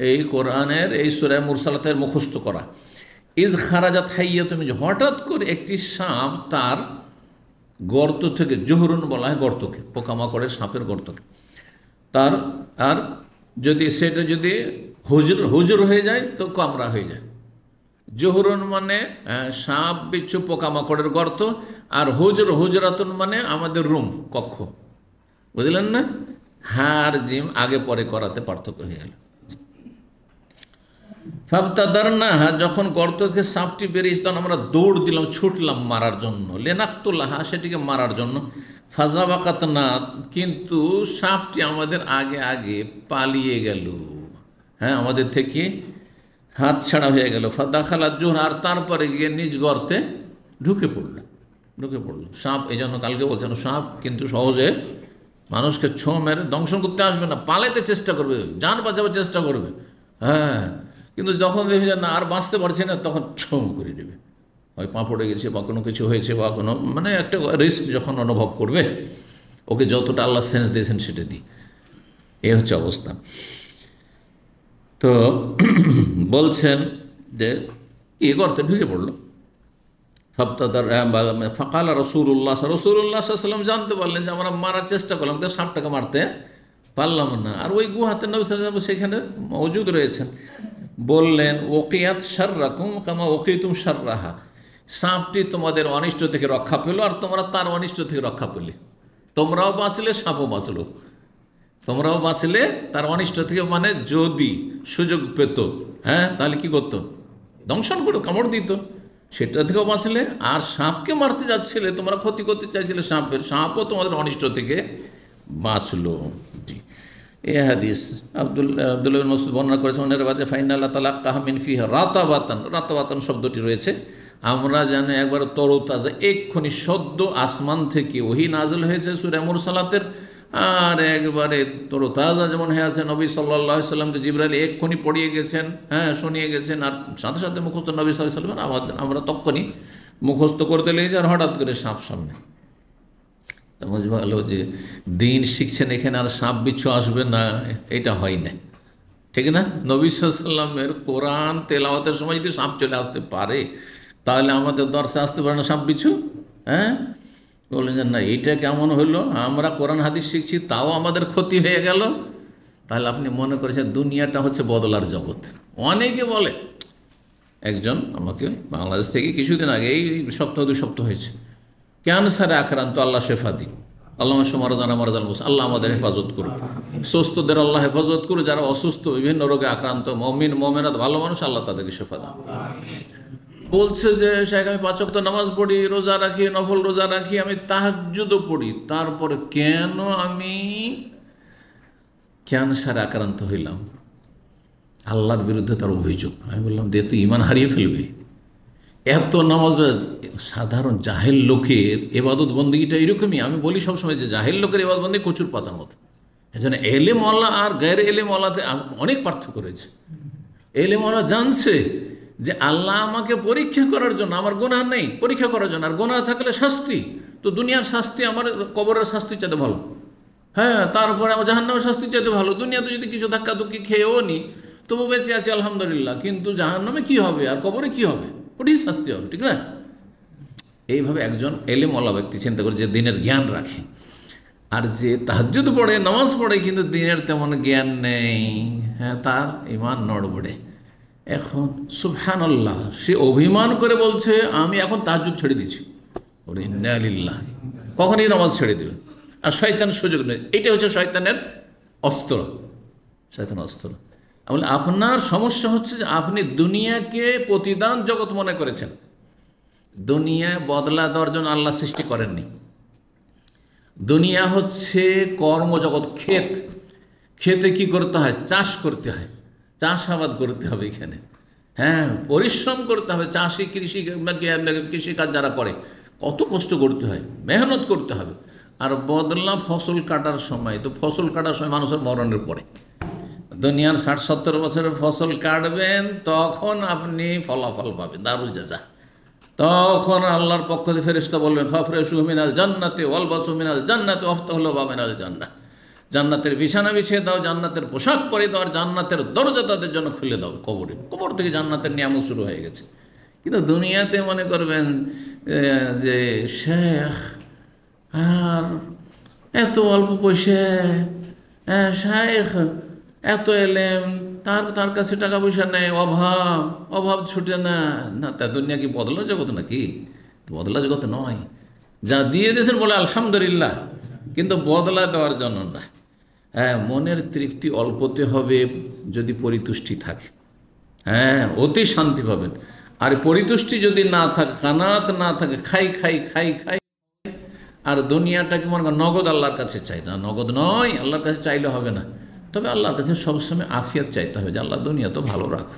এই কোরআনের এই সুরায় মুরসালাতের মুখস্থ করা ইজ খারাজাত হাইয়া তুমি হঠাৎ করে একটি সাপ তার গর্ত থেকে জোহরুন বলা হয় গর্তকে পোকামাকড়ের সাপের গর্তকে তার আর যদি সেটা যদি হুজুর হুজুর হয়ে যায় তো কামরা হয়ে যায় জোহরুন মানে সাপ বিচ্ছু পোকামাকড়ের গর্ত আর হুজুর হুজরাতন মানে আমাদের রুম কক্ষ বুঝলেন না হার জিম আগে পরে করাতে পার্থক্য হয়ে গেল ফাবদাদারনা যখন গর্ত থেকে সাপটি বেরিয়েছে তখন আমরা দৌড় দিলাম ছুটলাম মারার জন্য লেনাক্তুল্লাহা সেটিকে মারার জন্য বাকাত না কিন্তু সাপটি আমাদের আগে আগে পালিয়ে গেল হ্যাঁ আমাদের থেকে হাত ছাড়া হয়ে গেল ফাদাখালা জোহর আর তারপরে গিয়ে নিজ গর্তে ঢুকে পড়ল ঢুকে পড়ল সাপ এই জন্য কালকে বলছেন সাপ কিন্তু সহজে মানুষকে ছো মেরে দংশন করতে আসবে না পালাইতে চেষ্টা করবে যান বাঁচাবার চেষ্টা করবে হ্যাঁ কিন্তু যখন দেখবে না আর বাঁচতে পারছে না তখন ছৌ করে দেবে হয় পড়ে গেছে বা কোনো কিছু হয়েছে বা কোনো মানে একটা রিস্ক যখন অনুভব করবে ওকে যতটা আল্লাহ সেন্স দিয়েছেন সেটা দিই এ হচ্ছে অবস্থা তো বলছেন যে এ গর্তে ঢুকে পড়লো সপ্তাহ ফাঁকাল রসুল্লাহ রসুল্লাহ সাল্লাম জানতে পারলেন যে আমরা মারার চেষ্টা করলাম তো সাপটাকে মারতে পারলাম না আর ওই গুহাতে নবী সেখানে মজুদ রয়েছেন বললেন ওকিয়াত সাররাকুম কামা ওকিতুম সাররাহা সাপটি তোমাদের অনিষ্ট থেকে রক্ষা পেল আর তোমরা তার অনিষ্ট থেকে রক্ষা পেলে তোমরাও বাঁচলে সাপও বাঁচলো তোমরাও বাঁচলে তার অনিষ্ট থেকে মানে যদি সুযোগ পেত হ্যাঁ তাহলে কি করতো দংশন করো কামড় দিত সেটা থেকেও বাঁচলে আর সাপকে মারতে যাচ্ছিলে তোমরা ক্ষতি করতে চাইছিলে সাপের সাপও তোমাদের অনিষ্ট থেকে বাঁচলো জি এ হাদিস আব্দুল আবদুল্লাহ মসুদ বর্ণনা করেছে অন্যের বাদে ফাইন আল্লাহ তালা কাহমিন ফিহ রাতাবাতান রাতাবাতান শব্দটি রয়েছে আমরা জানি একবার তরতাজা এক্ষুনি সদ্য আসমান থেকে ওহি নাজল হয়েছে সুরেমুর সালাতের আর একবারে তরতাজা যেমন হয়ে আছে নবী সাল্লাহ সাল্লামকে জিবরাল এক্ষুনি পড়িয়ে গেছেন হ্যাঁ শুনিয়ে গেছেন আর সাথে সাথে মুখস্থ নবী সাল্লাহ সাল্লাম আমাদের আমরা তক্ষণি মুখস্থ করতে লেগেছি আর হঠাৎ করে সাপ সামনে বুঝে ভালো যে দিন শিখছেন এখানে আর সাপ বিচ্ছু আসবে না এটা হয় না ঠিক না নবী সাল্লামের কোরআন তেলাওয়াতের সময় যদি সাপ চলে আসতে পারে তাহলে আমাদের দর্শে আসতে পারে না সাপ বিচ্ছু হ্যাঁ বললেন যে না এইটা কেমন হলো আমরা কোরআন হাদিস শিখছি তাও আমাদের ক্ষতি হয়ে গেল তাহলে আপনি মনে করেছেন দুনিয়াটা হচ্ছে বদলার জগৎ অনেকে বলে একজন আমাকে বাংলাদেশ থেকে কিছুদিন আগে এই সপ্তাহ দুই সপ্তাহ হয়েছে ক্যান্সারে আক্রান্ত আল্লাহ শেফা দিন আল্লাহ মারাজানা মারাজান বসে আল্লাহ আমাদের হেফাজত করুক সুস্থদের আল্লাহ হেফাজত করুক যারা অসুস্থ বিভিন্ন রোগে আক্রান্ত মমিন মমেনাত ভালো মানুষ আল্লাহ তাদেরকে শেফা দেন বলছে যে শেখ আমি পাঁচক তো নামাজ পড়ি রোজা রাখি নফল রোজা রাখি আমি তাহাজুদও পড়ি তারপরে কেন আমি ক্যান্সারে আক্রান্ত হইলাম আল্লাহর বিরুদ্ধে তার অভিযোগ আমি বললাম দে তুই ইমান হারিয়ে ফেলবি এত নামাজ সাধারণ জাহেল লোকের এবাদত বন্দীটা এরকমই আমি বলি সবসময় যে জাহেল লোকের এবাদত বন্দী কচুর পাতার মতো এজন্য এলেমওয়ালা আর গায়ের এলেমওয়ালাতে অনেক পার্থক্য রয়েছে এলেমওয়ালা জানছে যে আল্লাহ আমাকে পরীক্ষা করার জন্য আমার গোনা নেই পরীক্ষা করার জন্য আর গোনা থাকলে শাস্তি তো দুনিয়ার শাস্তি আমার কবরের শাস্তি চাইতে ভালো হ্যাঁ তারপরে আমার জাহান্নামের শাস্তি চাইতে ভালো দুনিয়াতে যদি কিছু ধাক্কা ধুক্কি খেয়েও নি তবু বেঁচে আছি আলহামদুলিল্লাহ কিন্তু জাহান্নামে কি হবে আর কবরে কি হবে কঠিন শাস্তি হবে ঠিক না এইভাবে একজন এলেমলা ব্যক্তি চিন্তা করে যে দিনের জ্ঞান রাখে আর যে তাহাজুদ পড়ে নামাজ পড়ে কিন্তু দিনের তেমন জ্ঞান নেই হ্যাঁ তার ইমান নড়বড়ে এখন সুফহানাল্লাহ সে অভিমান করে বলছে আমি এখন তাহাজুদ ছেড়ে দিচ্ছি আলিল্লাহ কখনই নামাজ ছেড়ে দেবে আর শয়তান সুযোগ নেই এটা হচ্ছে শয়তানের অস্ত্র শয়তান অস্ত্র বলে আপনার সমস্যা হচ্ছে যে আপনি দুনিয়াকে প্রতিদান জগৎ মনে করেছেন দুনিয়া বদলা দেওয়ার জন্য আল্লাহ সৃষ্টি করেননি দুনিয়া হচ্ছে কর্মজগৎ ক্ষেত ক্ষেতে কি করতে হয় চাষ করতে হয় চাষাবাদ করতে হবে এখানে হ্যাঁ পরিশ্রম করতে হবে চাষি কৃষি কৃষিকাজ যারা করে কত কষ্ট করতে হয় মেহনত করতে হবে আর বদলা ফসল কাটার সময় তো ফসল কাটার সময় মানুষের মরণের পরে দুনিয়ার ষাট সত্তর বছরের ফসল কাটবেন তখন আপনি ফলাফল পাবেন দারুল জাজা তখন আল্লাহর পক্ষ থেকে ফেরিস্তা বললেন ফফরে সুহমিনাল জান্নাতে ওয়ালবাস মিনাল জান্নাতে হল বামিনাল জান্না জান্নাতের বিছানা বিছিয়ে দাও জান্নাতের পোশাক পরে দাও আর জান্নাতের দরজা তাদের জন্য খুলে দাও কবরে কবর থেকে জান্নাতের নিয়ামও শুরু হয়ে গেছে কিন্তু দুনিয়াতে মনে করবেন যে শেখ আর এত অল্প পয়সা হ্যাঁ শেখ এত এলেম তার তার কাছে টাকা পয়সা নেই অভাব অভাব ছুটে না না তা দুনিয়া কি বদলা জগৎ নাকি বদলা জগৎ নয় যা দিয়ে দিয়েছেন বলে আলহামদুলিল্লাহ কিন্তু বদলা দেওয়ার জন্য না হ্যাঁ মনের তৃপ্তি অল্পতে হবে যদি পরিতুষ্টি থাকে হ্যাঁ অতি শান্তি পাবেন আর পরিতুষ্টি যদি না থাকে কানাত না থাকে খাই খাই খাই খাই আর দুনিয়াটাকে মনে নগদ আল্লাহর কাছে চাই না নগদ নয় আল্লাহর কাছে চাইলে হবে না তবে আল্লাহর কাছে সবসময় আফিয়াত চাইতে হবে যে আল্লাহ দুনিয়া তো ভালো রাখো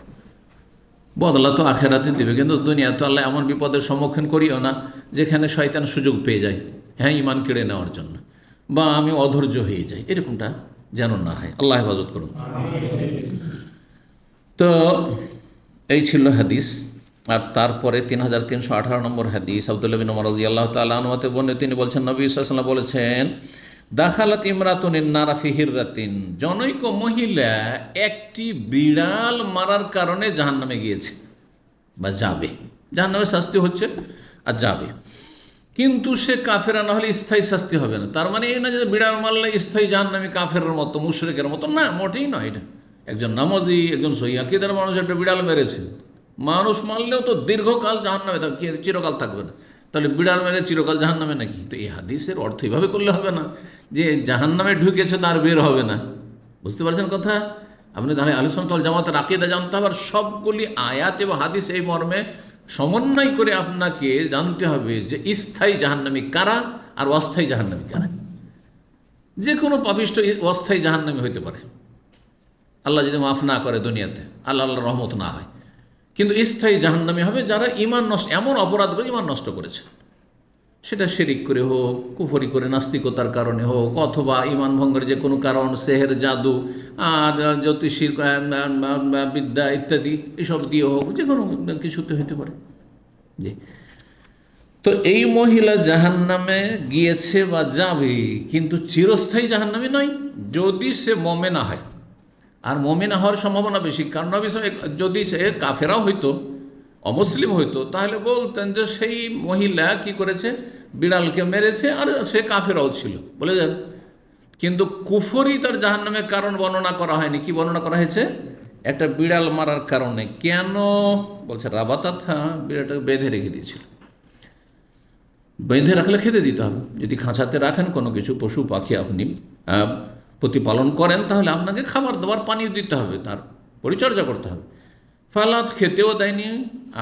বদলা তো আখেরাতে দেবে কিন্তু দুনিয়া তো আল্লাহ এমন বিপদের সম্মুখীন করিও না যেখানে শয়তান সুযোগ পেয়ে যায় হ্যাঁ ইমান কেড়ে নেওয়ার জন্য বা আমি অধৈর্য হয়ে যাই এরকমটা যেন না হয় আল্লাহ হেফাজত করুন তো এই ছিল হাদিস আর তারপরে তিন হাজার তিনশো আঠারো নম্বর হাদিস আবদুল্লাবিন মরাজি আল্লাহ তাল্লাহতে বর্ণে তিনি বলছেন নবী ইসলাম বলেছেন দাখালাত ইমরাতুন নারা ফিহিরাতিন জনৈক মহিলা একটি বিড়াল মারার কারণে জাহান্নামে গিয়েছে বা যাবে জাহান্নামে শাস্তি হচ্ছে আর যাবে কিন্তু সে কাফেরা না হলে স্থায়ী শাস্তি হবে না তার মানে এই না যে বিড়াল মারলে স্থায়ী জাহান্নামি কাফের মতো মুশরেকের মতো না মোটেই নয় এটা একজন নামাজি একজন সহিদের মানুষ একটা বিড়াল মেরেছে মানুষ মারলেও তো দীর্ঘকাল জাহান্নামে থাকবে চিরকাল থাকবে না তাহলে বিড়াল মেরে মানে চিরকাল জাহান নামে নাকি তো এই হাদিসের অর্থ এভাবে করলে হবে না যে জাহান নামে ঢুকেছে তার বের হবে না বুঝতে পারছেন কথা আপনি তাহলে আলোচনতল জামাতের আকিদা জানতে হবে আর সবগুলি আয়াত এবং হাদিস এই মর্মে সমন্বয় করে আপনাকে জানতে হবে যে স্থায়ী জাহান্নামী কারা আর অস্থায়ী জাহান্নামী কারা যে কোনো পাপিষ্ট অস্থায়ী জাহান্নামী হইতে পারে আল্লাহ যদি মাফ না করে দুনিয়াতে আল্লাহ আল্লাহ রহমত না হয় কিন্তু স্থায়ী জাহান্নামী হবে যারা ইমান নষ্ট এমন অপরাধ করে ইমান নষ্ট করেছে সেটা শেরিক করে হোক কুফরি করে নাস্তিকতার কারণে হোক অথবা ইমান ভঙ্গের যে কোনো কারণ সেহের জাদু আর জ্যোতিষীর বিদ্যা ইত্যাদি এসব দিয়ে হোক যে কোনো কিছুতে হইতে পারে জি তো এই মহিলা জাহান নামে গিয়েছে বা যাবে কিন্তু চিরস্থায়ী জাহান নামে নয় যদি সে মমে না হয় আর মমিন হওয়ার সম্ভাবনা বেশি কারণ যদি সে কাফেরাও হইতো অমুসলিম হইতো তাহলে বলতেন যে সেই মহিলা কি করেছে বিড়ালকে মেরেছে আর সে কাফেরাও ছিল বলে যান কিন্তু কুফরি তার জাহান্নামের কারণ বর্ণনা করা হয়নি কি বর্ণনা করা হয়েছে একটা বিড়াল মারার কারণে কেন বলছে রাবাতাথা হ্যাঁ, বিড়ালটাকে বেঁধে রেখে দিয়েছিল বেঁধে রাখলে খেতে দিতে হবে যদি খাঁচাতে রাখেন কোনো কিছু পশু পাখি আপনি প্রতিপালন করেন তাহলে আপনাকে খাবার দাবার পানীয় দিতে হবে তার পরিচর্যা করতে হবে ফালাত খেতেও দেয়নি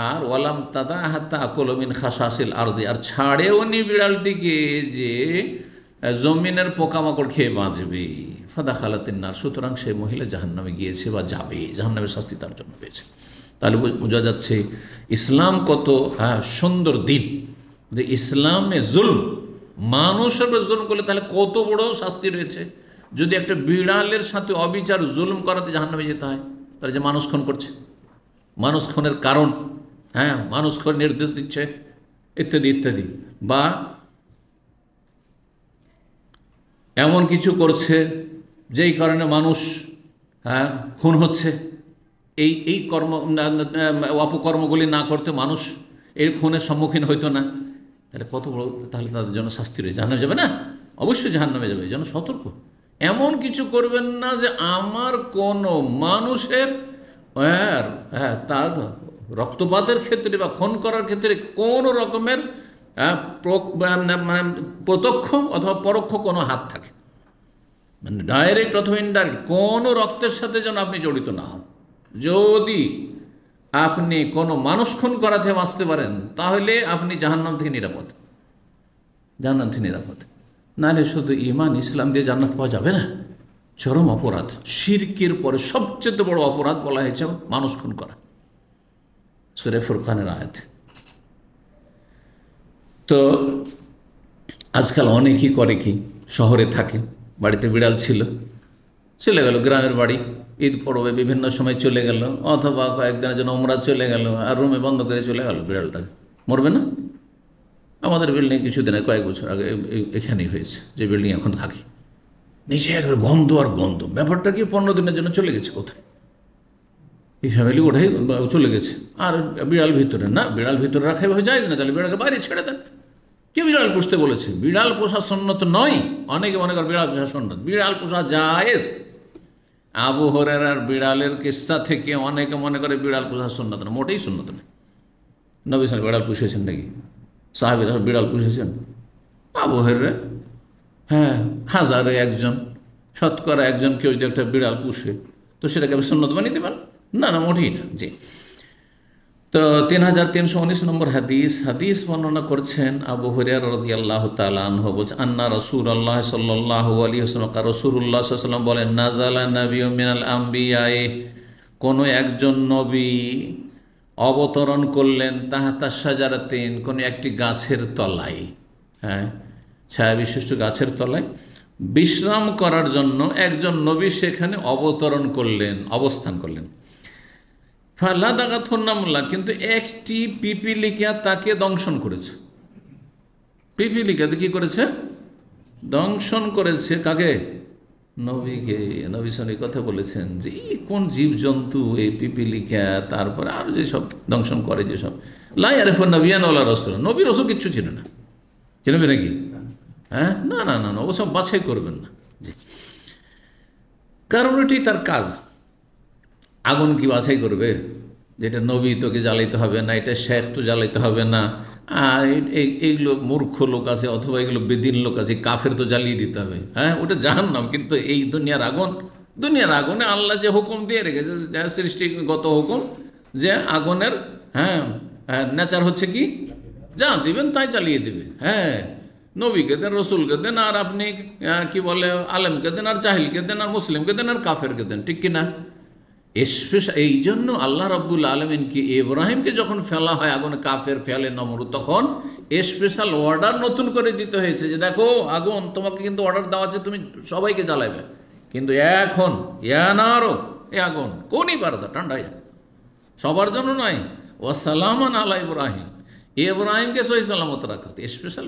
আর ওয়ালাম তাদা হাতা আকলমিন খাসাসিল দি আর ছাড়েও নি বিড়ালটিকে যে জমিনের পোকামাকড় খেয়ে বাঁচবে ফাদা খালাতিন না সুতরাং সে মহিলা জাহান্নামে গিয়েছে বা যাবে জাহান্নামে শাস্তি তার জন্য পেয়েছে তাহলে বোঝা যাচ্ছে ইসলাম কত হ্যাঁ, সুন্দর দিন ইসলামে জুল মানুষের জন্য করলে তাহলে কত বড় শাস্তি রয়েছে যদি একটা বিড়ালের সাথে অবিচার জুলুম করাতে জাহান্নামে যেতে হয় তাহলে যে মানুষ খুন করছে মানুষ খুনের কারণ হ্যাঁ মানুষ খুন নির্দেশ দিচ্ছে ইত্যাদি ইত্যাদি বা এমন কিছু করছে যেই কারণে মানুষ হ্যাঁ খুন হচ্ছে এই এই কর্ম অপকর্মগুলি না করতে মানুষ এর খুনের সম্মুখীন হইতো না তাহলে কত বড় তাহলে তাদের জন্য শাস্তি রয়েছে জাহান্নামে যাবে না অবশ্যই জাহান্নামে যাবে যেন সতর্ক এমন কিছু করবেন না যে আমার কোনো মানুষের হ্যাঁ, হ্যাঁ তার রক্তপাতের ক্ষেত্রে বা খুন করার ক্ষেত্রে কোনো রকমের হ্যাঁ, মানে, মানে প্রত্যক্ষ অথবা পরোক্ষ কোনো হাত থাকে মানে ডাইরেক্ট অথবা ইনডাইরেক্ট কোনো রক্তের সাথে যেন আপনি জড়িত না হন যদি আপনি কোনো মানুষ খুন করাতে বাঁচতে পারেন তাহলে আপনি জাহান্নাম থেকে নিরাপদ জাহান্নাম থেকে নিরাপদ নাহলে শুধু ইমান ইসলাম দিয়ে জান্নাত পাওয়া যাবে না চরম অপরাধ শিরকের পরে সবচেয়ে বড় অপরাধ বলা হয়েছে মানুষ খুন করা সুরে ফুরকানের আয়াত তো আজকাল অনেকেই করে কি শহরে থাকে বাড়িতে বিড়াল ছিল চলে গেল গ্রামের বাড়ি ঈদ পড়বে বিভিন্ন সময় চলে গেল অথবা কয়েকদিনের জন্য ওমরা চলে গেল আর রুমে বন্ধ করে চলে গেল বিড়ালটা মরবে না আমাদের বিল্ডিং কিছুদিন কয়েক বছর আগে এখানেই হয়েছে যে বিল্ডিং এখন থাকি নিজে একবার গন্ধ আর গন্ধ ব্যাপারটা কি পনেরো দিনের জন্য চলে গেছে কোথায় এই ফ্যামিলি ওঠাই চলে গেছে আর বিড়াল ভিতরে না বিড়াল ভিতরে রাখা এভাবে যায় না তাহলে বিড়ালকে বাইরে ছেড়ে দেন কে বিড়াল পুষতে বলেছে বিড়াল পোষা সন্ন্যত নয় অনেকে মনে করে বিড়াল পোষা সন্ন্যত বিড়াল পোষা জায়েজ আবু আর বিড়ালের কিস্সা থেকে অনেকে মনে করে বিড়াল পোষা সন্ন্যত না মোটেই সন্ন্যত নেই নবী সাল বিড়াল পুষেছেন নাকি সাহাবিরা বিড়াল পুষেছেন আবু রে হ্যাঁ হাজারে একজন শতকরা একজন কেউ যদি একটা বিড়াল পুষে তো সেটাকে আপনি সন্ন্যত বানিয়ে দেবেন না না মোটেই না জি তো তিন হাজার তিনশো উনিশ নম্বর হাদিস হাদিস বর্ণনা করছেন আবু হরিয়ার রদি আল্লাহ তালানহ বলছে আন্না রসুল আল্লাহ সাল্লাহ আলী হাসলাম রসুল্লাহ সাল্লাম বলেন নাজালা নবী মিনাল আম্বিয়ায় কোনো একজন নবী অবতরণ করলেন তাহাতা সাজারাতেন কোনো একটি গাছের তলায় হ্যাঁ ছায়া বিশিষ্ট গাছের তলায় বিশ্রাম করার জন্য একজন নবী সেখানে অবতরণ করলেন অবস্থান করলেন ফাল্লা দাগাথন্নামুল্লা কিন্তু একটি পিপিলিকা তাকে দংশন করেছে পিপিলিকাতে কি কী করেছে দংশন করেছে কাকে নবীকে নবী সনি কথা বলেছেন যে এই কোন জীবজন্তু এই পিপিলিকা তারপরে আর যেসব দংশন করে যেসব লাই আরেফ নবিয়ান ওলা রস নবীর অসুখ কিচ্ছু ছিল না চিনবে নাকি হ্যাঁ না না না না সব বাছাই করবেন না কারণ এটি তার কাজ আগুন কি বাছাই করবে যেটা নবী তোকে জ্বালাইতে হবে না এটা শেখ তো জ্বালাইতে হবে না এইগুলো মূর্খ লোক আছে অথবা এগুলো বেদিন লোক আছে কাফের তো জ্বালিয়ে দিতে হবে হ্যাঁ ওটা জাহান্নাম কিন্তু এই দুনিয়ার আগুন দুনিয়ার আগুনে আল্লাহ যে হুকুম দিয়ে রেখেছে সৃষ্টিগত হুকুম যে আগুনের হ্যাঁ, হ্যাঁ নেচার হচ্ছে কি যা দিবেন তাই চালিয়ে দেবে হ্যাঁ নবীকে দেন রসুলকে দেন আর আপনি কি বলে আলেমকে দেন আর জাহিলকে দেন আর মুসলিমকে দেন আর কাফেরকে দেন ঠিক কিনা স্পেশাল এই জন্য আল্লাহ রব্বুল আলমিনকে এব্রাহিমকে যখন ফেলা হয় আগুন কাফের ফেলে নমর তখন স্পেশাল অর্ডার নতুন করে দিতে হয়েছে যে দেখো আগুন তোমাকে কিন্তু অর্ডার দেওয়া আছে তুমি সবাইকে জ্বালাবে কিন্তু এখন এনারো এ আগুন কোনই পারদা ঠান্ডা সবার জন্য নয় সালামান আলা ইব্রাহিম এব্রাহিমকে সহি সালামত রাখা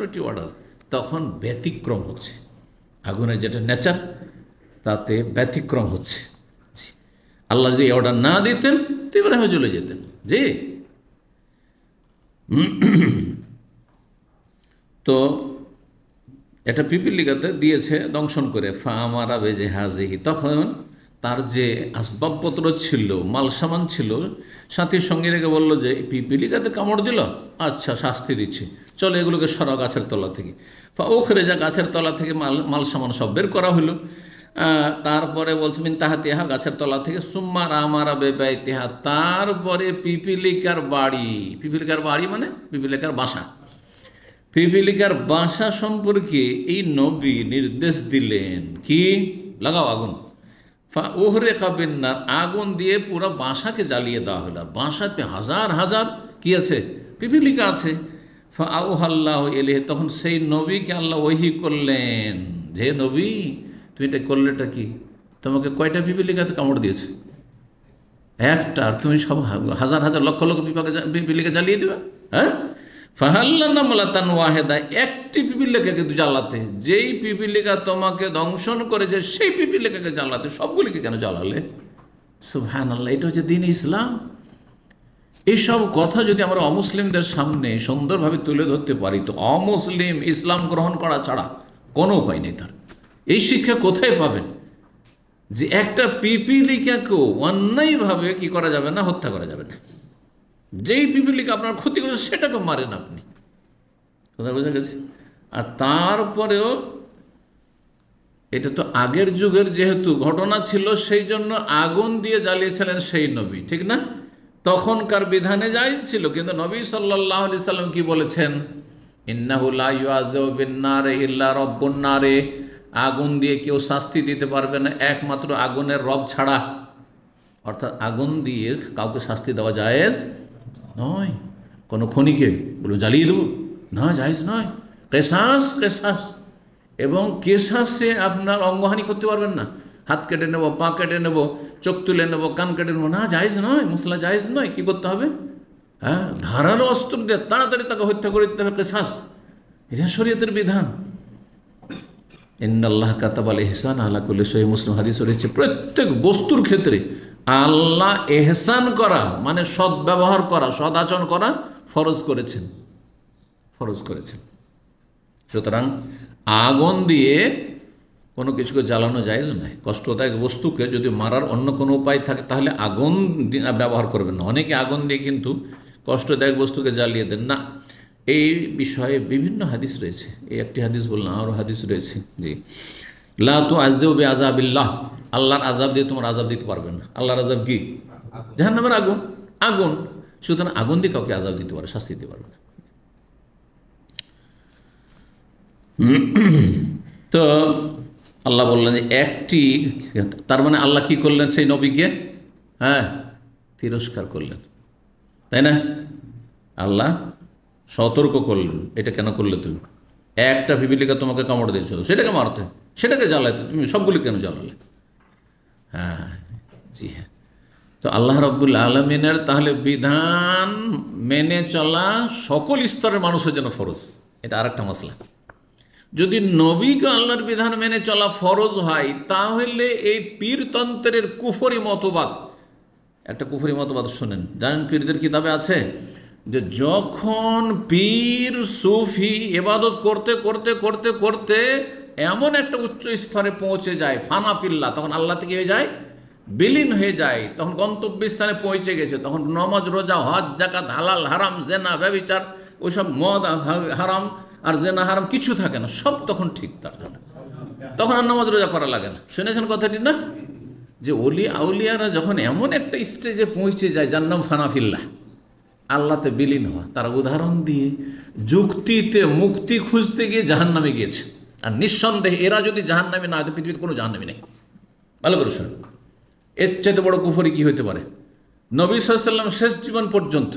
ওইটি অর্ডার তখন ব্যতিক্রম হচ্ছে আগুনের যেটা নেচার তাতে ব্যতিক্রম হচ্ছে আল্লাহ যদি অর্ডার না দিতেন তো ইব্রাহিম চলে যেতেন জি তো এটা লিগাতে দিয়েছে দংশন করে ফা আমারা বেজে হাজেহি তখন তার যে আসবাবপত্র ছিল মাল সামান ছিল সাথীর সঙ্গে রেখে বললো যে পিপিলিকাতে কামড় দিল আচ্ছা শাস্তি দিচ্ছে চলো এগুলোকে সরা গাছের তলা থেকে ফা ওখরে যা গাছের তলা থেকে মাল মাল সামান সব বের করা হলো তারপরে বলছে মিন তাহাতিহা গাছের তলা থেকে সুম্মার আমারা বেবাইতিহা তারপরে পিপিলিকার বাড়ি পিপিলিকার বাড়ি মানে পিপিলিকার বাসা পিপিলিকার বাসা সম্পর্কে এই নবী নির্দেশ দিলেন কি লাগাও আগুন ওহরে কাবিন্নার আগুন দিয়ে পুরো বাসাকে জ্বালিয়ে দেওয়া হলো বাসাতে হাজার হাজার কি আছে পিপিলিকা আছে ফা আউ আল্লাহ এলে তখন সেই নবীকে আল্লাহ ওহি করলেন যে নবী তুমি এটা করলেটা কি তোমাকে কয়টা পিপিলিকাতে কামড় দিয়েছে একটা আর তুমি সব হাজার হাজার লক্ষ লক্ষ পিপাকে পিপিলিকা জ্বালিয়ে দেবে হ্যাঁ ফাহাল্লান ওয়াহেদা একটি পিপিলিকাকে জ্বালাতে যেই পিপিলিকা তোমাকে দংশন করেছে সেই পিপিলিকাকে জ্বালাতে সবগুলিকে কেন জ্বালালে সুহান আল্লাহ এটা হচ্ছে দিন ইসলাম এইসব কথা যদি আমরা অমুসলিমদের সামনে সুন্দরভাবে তুলে ধরতে পারি তো অমুসলিম ইসলাম গ্রহণ করা ছাড়া কোনো উপায় নেই তার এই শিক্ষা কোথায় পাবেন যে একটা পিপিলিকাকেও অন্যায়ভাবে কি করা যাবে না হত্যা করা যাবে না যেই পিপিলিকা আপনার ক্ষতি করছে সেটাকে মারেন আপনি কোথায় বোঝা গেছে আর তারপরেও এটা তো আগের যুগের যেহেতু ঘটনা ছিল সেই জন্য আগুন দিয়ে জ্বালিয়েছিলেন সেই নবী ঠিক না তখনকার বিধানে যাই ছিল কিন্তু নবী সাল্লাহ সাল্লাম কি বলেছেন আজ বিন্নারে ইল্লা রব্বন্নারে আগুন দিয়ে কেউ শাস্তি দিতে পারবে না একমাত্র আগুনের রব ছাড়া অর্থাৎ আগুন দিয়ে কাউকে শাস্তি দেওয়া জায়েজ নয় কোনো খনিকে বলো জ্বালিয়ে দেবো না জায়েজ নয় কেশাস কেশাস এবং কেশাসে আপনার অঙ্গহানি করতে পারবেন না হাত কেটে নেব পা কেটে নেব চোখ তুলে নেব কান কেটে নেব না জায়েজ নয় মশলা জায়েজ নয় কি করতে হবে হ্যাঁ ধারালো অস্ত্র দিয়ে তাড়াতাড়ি তাকে হত্যা করে দিতে হবে কেশাস এটা শরীয়তের বিধান ইন্নাল্লাহ কাতাব আল এহসান আল্লাহ করলে সহি মুসলিম হাদিস রয়েছে প্রত্যেক বস্তুর ক্ষেত্রে আল্লাহ এহসান করা মানে সৎ ব্যবহার করা সদ আচরণ করা ফরজ করেছেন ফরজ করেছেন সুতরাং আগুন দিয়ে কোনো কিছুকে জ্বালানো যায় নয় কষ্টদায়ক বস্তুকে যদি মারার অন্য কোনো উপায় থাকে তাহলে আগুন ব্যবহার করবেন না অনেকে আগুন দিয়ে কিন্তু কষ্টদায়ক বস্তুকে জ্বালিয়ে দেন না এই বিষয়ে বিভিন্ন হাদিস রয়েছে এই একটি হাদিস বললাম আরও হাদিস রয়েছে জি লা তো আজেও বে আজাবিল্লাহ আল্লাহর আজাব দিয়ে তোমার আজাব দিতে পারবে না আল্লাহর আজাব কি নামের আগুন আগুন সুতরাং আগুন দিয়ে কাউকে আজাব দিতে পারে শাস্তি দিতে পারবে না তো আল্লাহ বললেন যে একটি তার মানে আল্লাহ কি করলেন সেই নবীকে হ্যাঁ তিরস্কার করলেন তাই না আল্লাহ সতর্ক করলেন এটা কেন করলে তুমি একটা ফিবিলিকা তোমাকে কামড় দিয়েছ সেটাকে মারতে সেটাকে জ্বালাতে তুমি সবগুলি কেন জ্বালালে হ্যাঁ জি হ্যাঁ তো আল্লাহ রব্বুল আলমিনের তাহলে বিধান মেনে চলা সকল স্তরের মানুষের জন্য ফরজ এটা আরেকটা মশলা যদি নবীকে আল্লাহর বিধান মেনে চলা ফরজ হয় তাহলে এই পীরতন্ত্রের কুফরি মতবাদ একটা কুফরি মতবাদ শোনেন জানেন পীরদের কিতাবে আছে যে যখন পীর সুফি এবাদত করতে করতে করতে করতে এমন একটা উচ্চ স্তরে পৌঁছে যায় ফানাফিল্লা তখন আল্লাহ থেকে হয়ে যায় বিলীন হয়ে যায় তখন গন্তব্যস্থানে পৌঁছে গেছে তখন নমাজ রোজা হজ জাকাত হালাল হারাম জেনা ব্যবিচার ওইসব মদ হারাম আর জেনা হারাম কিছু থাকে না সব তখন ঠিক তার জন্য তখন আর নমাজ রোজা করা লাগে না শুনেছেন কথাটি না যে অলি আউলিয়ারা যখন এমন একটা স্টেজে পৌঁছে যায় যার নাম ফানাফিল্লা আল্লাতে বিলীন হওয়া তারা উদাহরণ দিয়ে যুক্তিতে মুক্তি খুঁজতে গিয়ে জাহান নামে গিয়েছে আর নিঃসন্দেহে এরা যদি জাহান নামে না হয় পৃথিবীতে কোনো জাহান নামে নেই ভালো করে শুনুন এর চাইতে বড় কুফরি কি হতে পারে নবী সাল্লাম শেষ জীবন পর্যন্ত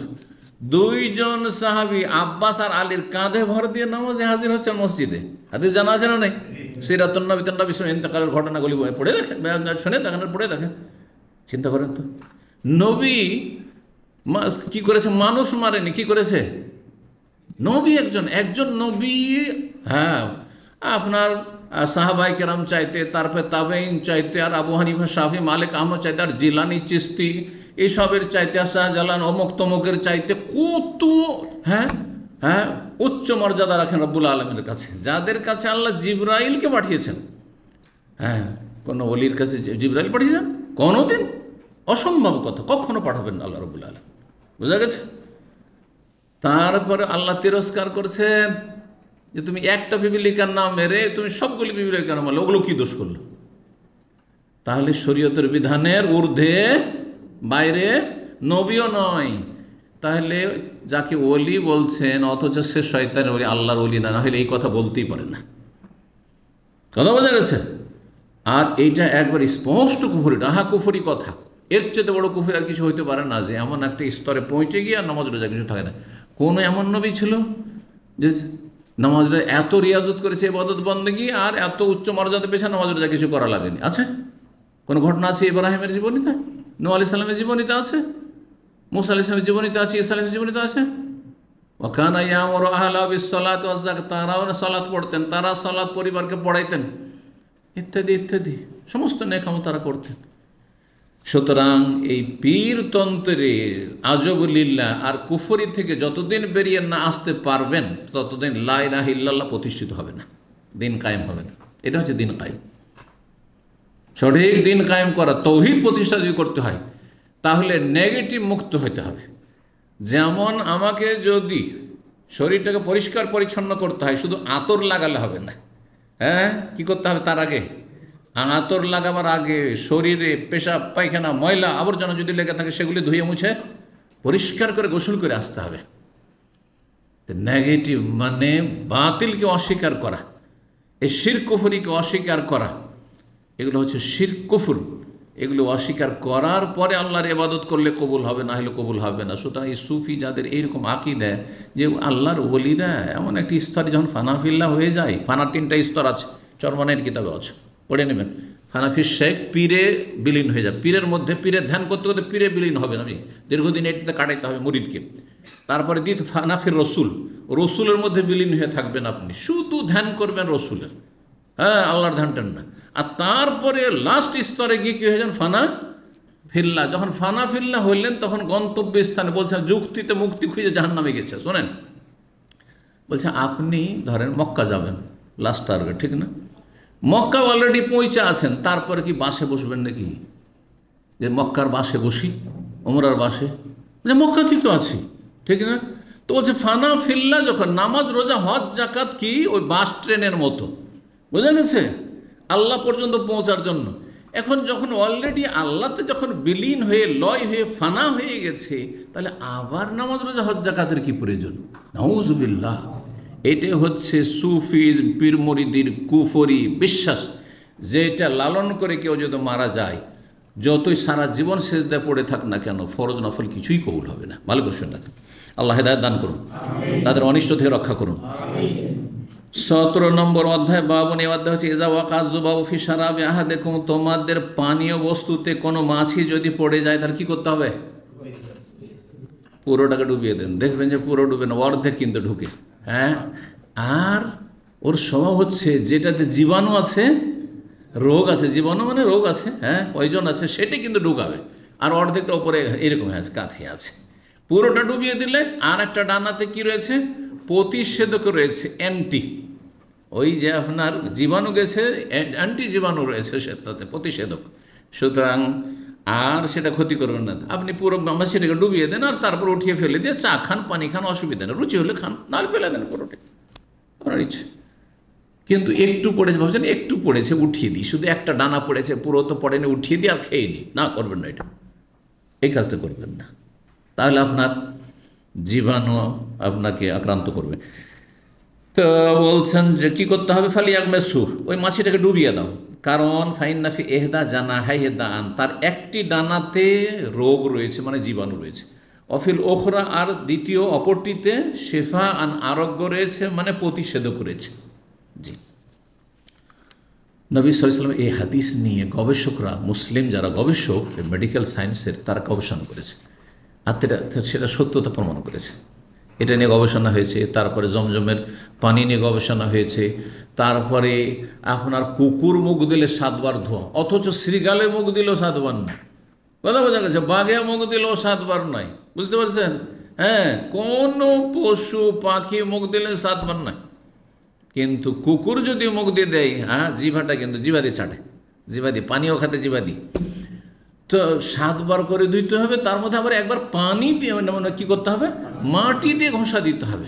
দুইজন সাহাবি আব্বাস আর আলীর কাঁধে ভর দিয়ে নামাজে হাজির হচ্ছে মসজিদে হাতে জানা আছে না নেই সেই নবী তন্না বিশ্ব ইন্তকালের ঘটনাগুলি পড়ে দেখেন শুনে দেখেন পড়ে দেখেন চিন্তা করেন তো নবী কি করেছে মানুষ মারেনি কি করেছে নবী একজন একজন নবী হ্যাঁ আপনার সাহাবাই কেরাম চাইতে তারপরে তাবেইন চাইতে আর আবু হানিফা শাহি মালিক আহমদ চাইতে আর জিলানি চিস্তি এসবের চাইতে আর শাহজালান অমুক তমুকের চাইতে কত হ্যাঁ হ্যাঁ উচ্চ মর্যাদা রাখেন রব্বুল আলমের কাছে যাদের কাছে আল্লাহ জিব্রাইলকে পাঠিয়েছেন হ্যাঁ কোনো অলির কাছে জিব্রাইল পাঠিয়েছেন কোনোদিন অসম্ভব কথা কখনো পাঠাবেন আল্লাহ রবুল আলম বোঝা গেছে তারপরে আল্লাহ তিরস্কার করছেন যে তুমি একটা বিবিলিকার নাম মেরে তুমি সবগুলি বিবিলিকার নাম ওগুলো কি দোষ করলো তাহলে শরীয়তের বিধানের ঊর্ধ্বে বাইরে নবীও নয় তাহলে যাকে ওলি বলছেন অথচ সে শয়তান ওলি আল্লাহর ওলি না হলে এই কথা বলতেই পারে না কথা বোঝা গেছে আর এইটা একবার স্পষ্ট কুফুরি ডাহা কুফুরি কথা এর চেয়ে বড় কুফির আর কিছু হইতে পারে না যে এমন একটা স্তরে পৌঁছে গিয়ে আর নামাজ রোজা কিছু থাকে না কোনো এমন নবী ছিল যে নামাজ এত রিয়াজত করেছে এবাদত গিয়ে আর এত উচ্চ মর্যাদা পেছনে নামাজ রোজা কিছু করা লাগেনি আছে কোনো ঘটনা আছে ইব্রাহিমের জীবনীতে নু আলি সাল্লামের জীবনীতে আছে মুসা আলি সালামের জীবনীতে আছে ইসা আলামের জীবনীতে আছে ওখানা ইয়ামর আহলাবিসালাত তারাও সালাত পড়তেন তারা সালাত পরিবারকে পড়াইতেন ইত্যাদি ইত্যাদি সমস্ত নেকামো তারা করতেন সুতরাং এই পীর তন্ত্রের আজবুলিল্লাহ আর কুফরি থেকে যতদিন বেরিয়ে না আসতে পারবেন ততদিন লাই ইল্লাল্লাহ প্রতিষ্ঠিত হবে না দিন কায়েম হবে না এটা হচ্ছে দিন কায়েম সঠিক দিন কায়েম করা তৌহিদ প্রতিষ্ঠা যদি করতে হয় তাহলে নেগেটিভ মুক্ত হতে হবে যেমন আমাকে যদি শরীরটাকে পরিষ্কার পরিচ্ছন্ন করতে হয় শুধু আতর লাগালে হবে না হ্যাঁ কি করতে হবে তার আগে আতর লাগাবার আগে শরীরে পেশাব পায়খানা ময়লা আবর্জনা যদি লেগে থাকে সেগুলি ধুয়ে মুছে পরিষ্কার করে গোসল করে আসতে হবে নেগেটিভ মানে বাতিলকে অস্বীকার করা এই শিরকুফুরিকে অস্বীকার করা এগুলো হচ্ছে শির এগুলো অস্বীকার করার পরে আল্লাহর এবাদত করলে কবুল হবে না হলে কবুল হবে না সুতরাং এই সুফি যাদের এইরকম আঁকি দেয় যে আল্লাহর দেয় এমন একটি স্তরে যখন ফানাফিল্লা হয়ে যায় ফানার তিনটা স্তর আছে চরমানের কিতাবে আছে পড়ে নেবেন হানাফির শেখ পীরে বিলীন হয়ে যাবে পীরের মধ্যে পীরের ধ্যান করতে করতে পীরে বিলীন হবে না দীর্ঘদিন এটিতে কাটাইতে হবে মুরিদকে তারপরে দিত ফানাফির রসুল রসুলের মধ্যে বিলীন হয়ে থাকবেন আপনি শুধু ধ্যান করবেন রসুলের হ্যাঁ আল্লাহর ধ্যান টান না আর তারপরে লাস্ট স্তরে গিয়ে কী হয়ে যান ফানা ফিল্লা যখন ফানা ফিল্লা হইলেন তখন গন্তব্য স্থানে বলছেন যুক্তিতে মুক্তি খুঁজে জাহান নামে গেছে শোনেন বলছে আপনি ধরেন মক্কা যাবেন লাস্ট টার্গেট ঠিক না মক্কা অলরেডি পৌঁছে আছেন তারপরে কি বাসে বসবেন নাকি যে মক্কার বাসে বসি ওমরার বাসে যে মক্কাতেই তো আছি ঠিক না তো বলছে ফানা ফিল্লা যখন নামাজ রোজা হজ জাকাত কি ওই বাস ট্রেনের মতো বুঝা গেছে আল্লাহ পর্যন্ত পৌঁছার জন্য এখন যখন অলরেডি আল্লাহতে যখন বিলীন হয়ে লয় হয়ে ফানা হয়ে গেছে তাহলে আবার নামাজ রোজা হজ জাকাতের কি প্রয়োজন নাউজুবিল্লাহ এটা হচ্ছে সুফিজ পীরমরিদির কুফরি বিশ্বাস যে এটা লালন করে কেউ যদি মারা যায় যতই সারা জীবন শেষ দেয় পড়ে থাক না কেন ফরজ নফল কিছুই কবুল হবে না ভালো করছেন না আল্লাহ হেদায় দান করুন তাদের অনিষ্ট থেকে রক্ষা করুন সতেরো নম্বর অধ্যায় বাবন এ অধ্যায় হচ্ছে এজা ওয়াকাজু বাবু ফিসারাব আহা দেখুন তোমাদের পানীয় বস্তুতে কোনো মাছি যদি পড়ে যায় তার কি করতে হবে পুরোটাকে ডুবিয়ে দেন দেখবেন যে পুরো ডুবে না অর্ধেক কিন্তু ঢুকে হ্যাঁ আর ওর স্বভাব হচ্ছে যেটাতে জীবাণু আছে রোগ আছে জীবাণু মানে রোগ আছে হ্যাঁ কয়জন আছে সেটি কিন্তু ঢুকাবে আর অর্ধেকটা ওপরে এরকম আছে কাঁথে আছে পুরোটা ডুবিয়ে দিলে আর একটা ডানাতে কি রয়েছে প্রতিষেধক রয়েছে অ্যান্টি ওই যে আপনার জীবাণু গেছে অ্যান্টি জীবাণু রয়েছে সে তাতে প্রতিষেধক সুতরাং আর সেটা ক্ষতি করবেন না আপনি পুরো গামা সেটাকে ডুবিয়ে দেন আর তারপর উঠিয়ে ফেলে দিয়ে চা খান পানি খান অসুবিধা নেই রুচি হলে খান নাহলে ফেলে দেন পুরোটি আপনার ইচ্ছে কিন্তু একটু পড়েছে ভাবছেন একটু পড়েছে উঠিয়ে দিই শুধু একটা ডানা পড়েছে পুরো তো পড়েনি উঠিয়ে দিই আর খেয়ে নিই না করবেন না এটা এই কাজটা করবেন না তাহলে আপনার জীবাণু আপনাকে আক্রান্ত করবে তো বলছেন যে কী করতে হবে ফালি আকমে সুর ওই মাছিটাকে ডুবিয়ে দাও কারণ ফাইন নাফি এহদা জানা হাই দান তার একটি ডানাতে রোগ রয়েছে মানে জীবাণু রয়েছে অফিল ওখরা আর দ্বিতীয় অপরটিতে শেফা আন আরোগ্য রয়েছে মানে প্রতিষেধক রয়েছে জি নবী সাল্লাম এই হাদিস নিয়ে গবেষকরা মুসলিম যারা গবেষক মেডিকেল সায়েন্সের তারা গবেষণা করেছে আর সেটা সত্যতা প্রমাণ করেছে এটা নিয়ে গবেষণা হয়েছে তারপরে জমজমের পানি নিয়ে গবেষণা হয়েছে তারপরে আপনার কুকুর মুখ দিলে সাতবার ধোয়া অথচ শ্রীকালে মুখ দিলেও সাতবার না কথা বোঝা গেছে বাঘে মুখ দিলেও সাতবার নয় বুঝতে পারছেন হ্যাঁ কোন পশু পাখি মুখ দিলে সাতবার নয় কিন্তু কুকুর যদি মুখ দিয়ে দেয় হ্যাঁ জিভাটা কিন্তু জিবাদি ছাটে জিবাদি পানিও খাতে জিভাদি তো সাতবার করে দিতে হবে তার মধ্যে আবার একবার পানি দিয়ে মানে কী করতে হবে মাটি দিয়ে ঘষা দিতে হবে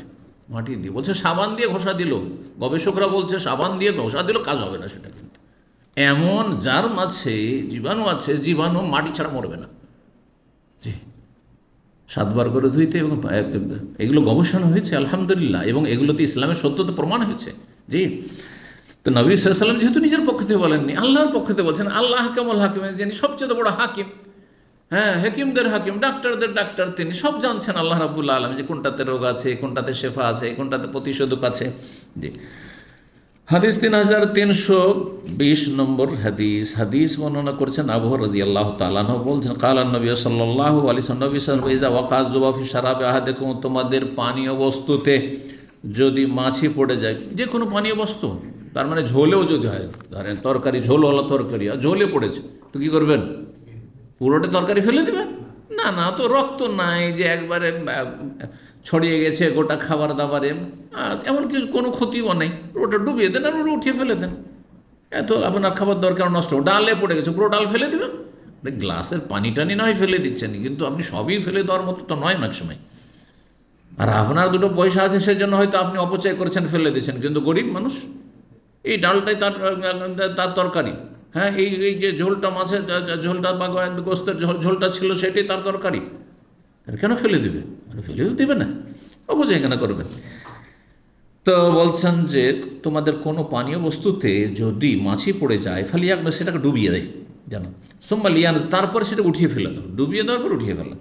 মাটি দিয়ে বলছে সাবান দিয়ে ঘষা দিল গবেষকরা বলছে সাবান দিয়ে ঘষা দিল কাজ হবে না সেটা কিন্তু এমন যার মাঝে জীবাণু আছে জীবাণু মাটি ছাড়া মরবে না জি সাতবার করে ধুইতে এবং এগুলো গবেষণা হয়েছে আলহামদুলিল্লাহ এবং এগুলোতে ইসলামের সত্যতা প্রমাণ হয়েছে জি তো নবী সাল্লাম যেহেতু নিজের পক্ষ থেকে বলেননি আল্লাহর পক্ষ থেকে বলছেন আল্লাহ হাকিমুল হাকিম যিনি সবচেয়ে বড় হাকিম হ্যাঁ হাকিমদের হাকিম ডাক্তারদের ডাক্তার তিনি সব জানছেন আল্লাহ রাবুল্লাহ আলম যে কোনটাতে রোগ আছে কোনটাতে শেফা আছে কোনটাতে প্রতিষেধক আছে জি হাদিস তিন হাজার তিনশো বিশ নম্বর হাদিস হাদিস বর্ণনা করছেন আবহ রাজি আল্লাহ তালান বলছেন কালান নবী সাল্লাহ আলী নবী সাল্লাম ওয়াকাজ জুবাফি সারাবে আহা দেখুন তোমাদের পানীয় বস্তুতে যদি মাছি পড়ে যায় যে কোনো পানীয় বস্তু তার মানে ঝোলেও যদি হয় ধরেন তরকারি ঝোল হলো তরকারি আর ঝোলে পড়েছে তো কী করবেন পুরোটা তরকারি ফেলে দেবেন না না তো রক্ত নাই যে একবারে ছড়িয়ে গেছে গোটা খাবার দাবারে এমন কিছু কোনো ক্ষতিও নেই ওটা ডুবিয়ে দেন আর ওটা উঠিয়ে ফেলে দেন এত আপনার খাবার দরকার নষ্ট ডালে পড়ে গেছে পুরো ডাল ফেলে দেবেন গ্লাসের পানি টানি নয় ফেলে দিচ্ছেন কিন্তু আপনি সবই ফেলে দেওয়ার মতো তো নয় অনেক সময় আর আপনার দুটো পয়সা আছে সেজন্য হয়তো আপনি অপচয় করেছেন ফেলে দিয়েছেন কিন্তু গরিব মানুষ এই ডালটাই তার তার তরকারি হ্যাঁ এই এই যে ঝোলটা মাছের ঝোলটা বা গোস্তের ঝোলটা ছিল সেটাই তার তরকারি কেন ফেলে দেবে ফেলে দেবে না ও বুঝে কেন করবেন তো বলছেন যে তোমাদের কোনো পানীয় বস্তুতে যদি মাছি পড়ে যায় ফলে একবার সেটাকে ডুবিয়ে দেয় জানো সোম্বা লিয়ান তারপরে সেটা উঠিয়ে ফেলে দাও ডুবিয়ে দেওয়ার পর উঠিয়ে ফেলা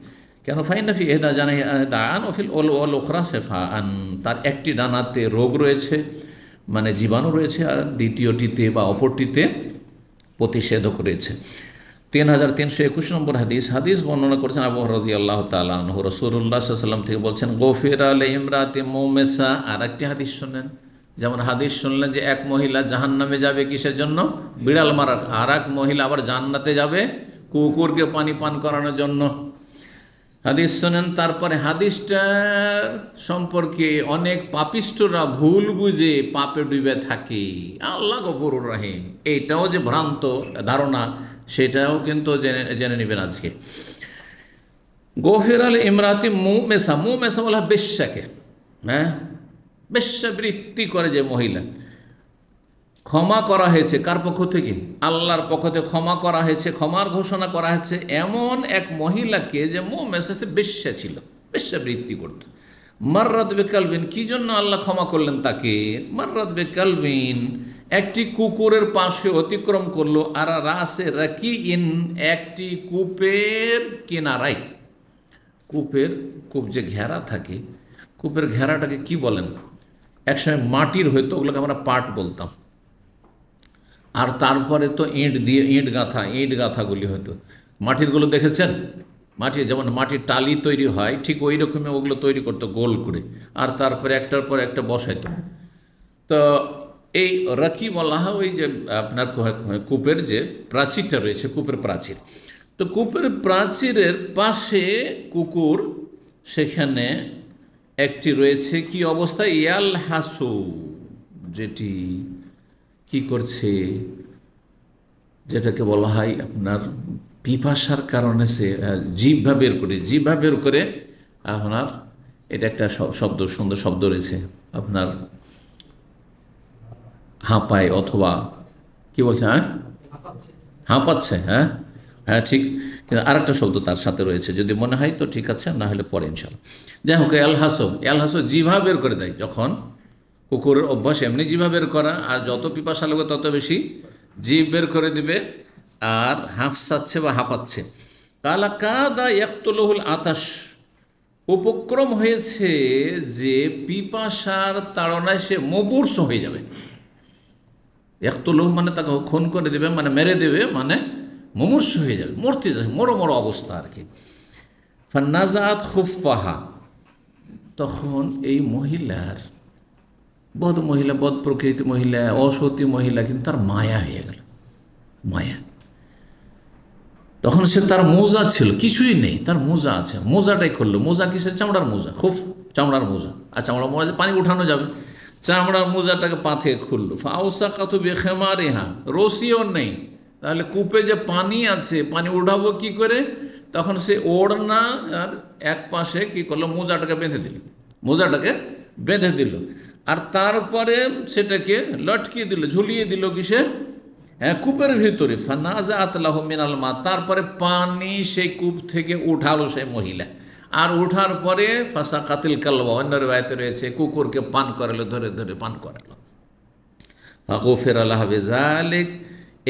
কেন ফাইন না ফি দা জানে দান ও ওল ওল ওখরা সেফা আন তার একটি ডানাতে রোগ রয়েছে মানে জীবাণু রয়েছে আর দ্বিতীয়টিতে বা অপরটিতে প্রতিষেধক রয়েছে তিন হাজার তিনশো একুশ নম্বর হাদিস হাদিস বর্ণনা করছেন আবু রাজি আল্লাহ তালাহ রসুরাম সাল্লাম থেকে বলছেন গফির আল ইমরাতে মোমেসা আর একটি হাদিস শুনলেন যেমন হাদিস শুনলেন যে এক মহিলা জাহান নামে যাবে কিসের জন্য বিড়াল মারার আর এক মহিলা আবার জান্নাতে যাবে কুকুরকে পানি পান করানোর জন্য হাদিস শোনেন তারপরে হাদিসটার সম্পর্কে অনেক পাপিষ্টরা ভুল বুঝে পাপে ডুবে থাকে আল্লাহ গফরুর রাহিম এইটাও যে ভ্রান্ত ধারণা সেটাও কিন্তু জেনে জেনে নেবেন আজকে গফির আল ইমরাতি মু মেসা মু মেসা বলা বেশ্যাকে হ্যাঁ বেশ্যাবৃত্তি করে যে মহিলা ক্ষমা করা হয়েছে কার পক্ষ থেকে আল্লাহর পক্ষ থেকে ক্ষমা করা হয়েছে ক্ষমার ঘোষণা করা হয়েছে এমন এক মহিলাকে যে মো মেসেসে বেশ্যা ছিল বেশ্যাবৃত্তি করত মার্রাত বেকালবিন কী জন্য আল্লাহ ক্ষমা করলেন তাকে মার্রাত বেকালবিন একটি কুকুরের পাশে অতিক্রম করলো আর রাসে রাকি ইন একটি কূপের কিনারায় কূপের কূপ যে ঘেরা থাকে কূপের ঘেরাটাকে কি বলেন একসময় মাটির হয়তো ওগুলোকে আমরা পাট বলতাম আর তারপরে তো ইঁট দিয়ে ইঁট গাঁথা ইঁট গাঁথাগুলি হতো মাটিরগুলো দেখেছেন মাটি যেমন মাটির টালি তৈরি হয় ঠিক ওই রকমই ওগুলো তৈরি করতো গোল করে আর তারপরে একটার পর একটা বসাইত তো এই রাকি বলা হয় ওই যে আপনার কূপের যে প্রাচীরটা রয়েছে কূপের প্রাচীর তো কূপের প্রাচীরের পাশে কুকুর সেখানে একটি রয়েছে কি অবস্থা ইয়াল হাসু যেটি কি করছে যেটাকে বলা হয় আপনার পিপাসার কারণে সে জিভা বের করে জিভা বের করে আপনার এটা একটা শব্দ সুন্দর শব্দ রয়েছে আপনার হাঁপায় অথবা কি বলছে হ্যাঁ হাঁপাচ্ছে হ্যাঁ হ্যাঁ ঠিক কিন্তু আর একটা শব্দ তার সাথে রয়েছে যদি মনে হয় তো ঠিক আছে না হলে পরে ইনশাল্লাহ যাই হোক এলহাসো এলহাসো জিভা বের করে দেয় যখন কুকুরের অভ্যাস এমনি জিভা বের করা আর যত পিপাসা লাগবে তত বেশি জিভ বের করে দিবে আর সাচ্ছে বা হাঁপাচ্ছে তালা কাদা একতলহুল আতাস উপক্রম হয়েছে যে পিপাসার তাড়নায় সে মবুর্ষ হয়ে যাবে একতলহু মানে তাকে খুন করে দেবে মানে মেরে দেবে মানে মমূর্ষ হয়ে যাবে মরতে যাবে মরো মরো অবস্থা আর কি ফান্নাজাত খুফাহা তখন এই মহিলার বদ মহিলা বদ প্রকৃতি মহিলা অসতী মহিলা কিন্তু তার মায়া হয়ে গেল মায়া তখন সে তার মোজা ছিল কিছুই নেই তার মোজা আছে মোজাটাই খুললো মোজা কি সে চামড়ার মোজা খুব চামড়ার মোজা আর চামড়ার মোজা পানি উঠানো যাবে চামড়ার মোজাটাকে পাথে খুললো ফাউসা কাতু বেখেমারে হ্যাঁ রসিও নেই তাহলে কূপে যে পানি আছে পানি উঠাবো কি করে তখন সে ওড়না আর এক পাশে কি করলো মোজাটাকে বেঁধে দিল মোজাটাকে বেঁধে দিল আর তারপরে সেটাকে লটকিয়ে দিল ঝুলিয়ে দিল কিসে হ্যাঁ কূপের ভিতরে ফানাজা আতলাহ মিনাল মা তারপরে পানি সেই কূপ থেকে উঠালো সেই মহিলা আর ওঠার পরে ফাঁসা কাতিল কালবা অন্য রেবায়তে রয়েছে কুকুরকে পান করালো ধরে ধরে পান করালো ফাগোফের আল্লাহ বেজালেক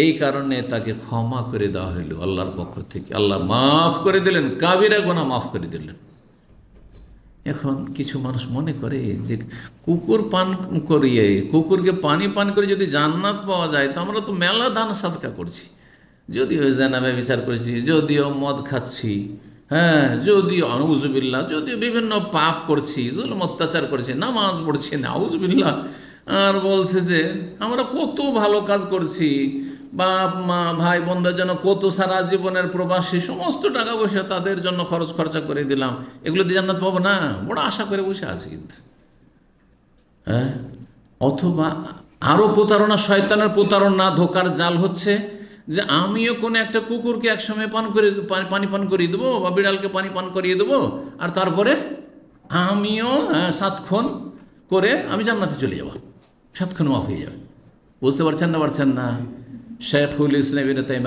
এই কারণে তাকে ক্ষমা করে দেওয়া হইল আল্লাহর পক্ষ থেকে আল্লাহ মাফ করে দিলেন কাবিরা গোনা মাফ করে দিলেন এখন কিছু মানুষ মনে করে যে কুকুর পান করিয়ে কুকুরকে পানি পান করে যদি জান্নাত পাওয়া যায় তো আমরা তো মেলা দান সাদকা করছি যদিও জানাবে বিচার করেছি যদিও মদ খাচ্ছি হ্যাঁ যদিও আউজবিল্লা যদিও বিভিন্ন পাপ করছি জুলুম অত্যাচার করছি নামাজ পড়ছি না আউজবিল্লা আর বলছে যে আমরা কত ভালো কাজ করছি বাপ মা ভাই বোনদের জন্য কত সারা জীবনের প্রবাসী সমস্ত টাকা পয়সা তাদের জন্য খরচ খরচা করে দিলাম এগুলো দিয়ে জান্নাত পাবো না বড় আশা করে বসে আছি কিন্তু হ্যাঁ অথবা আরও প্রতারণা শয়তানের প্রতারণা ধোকার জাল হচ্ছে যে আমিও কোনো একটা কুকুরকে একসময় পান করে পানি পান করিয়ে দেবো বা বিড়ালকে পানি পান করিয়ে দেবো আর তারপরে আমিও হ্যাঁ, সাতক্ষণ করে আমি জান্নাতে চলে যাব সাতক্ষণ মাফ হয়ে যাবে বুঝতে পারছেন না পারছেন না শেখুল ইসলাম তাইম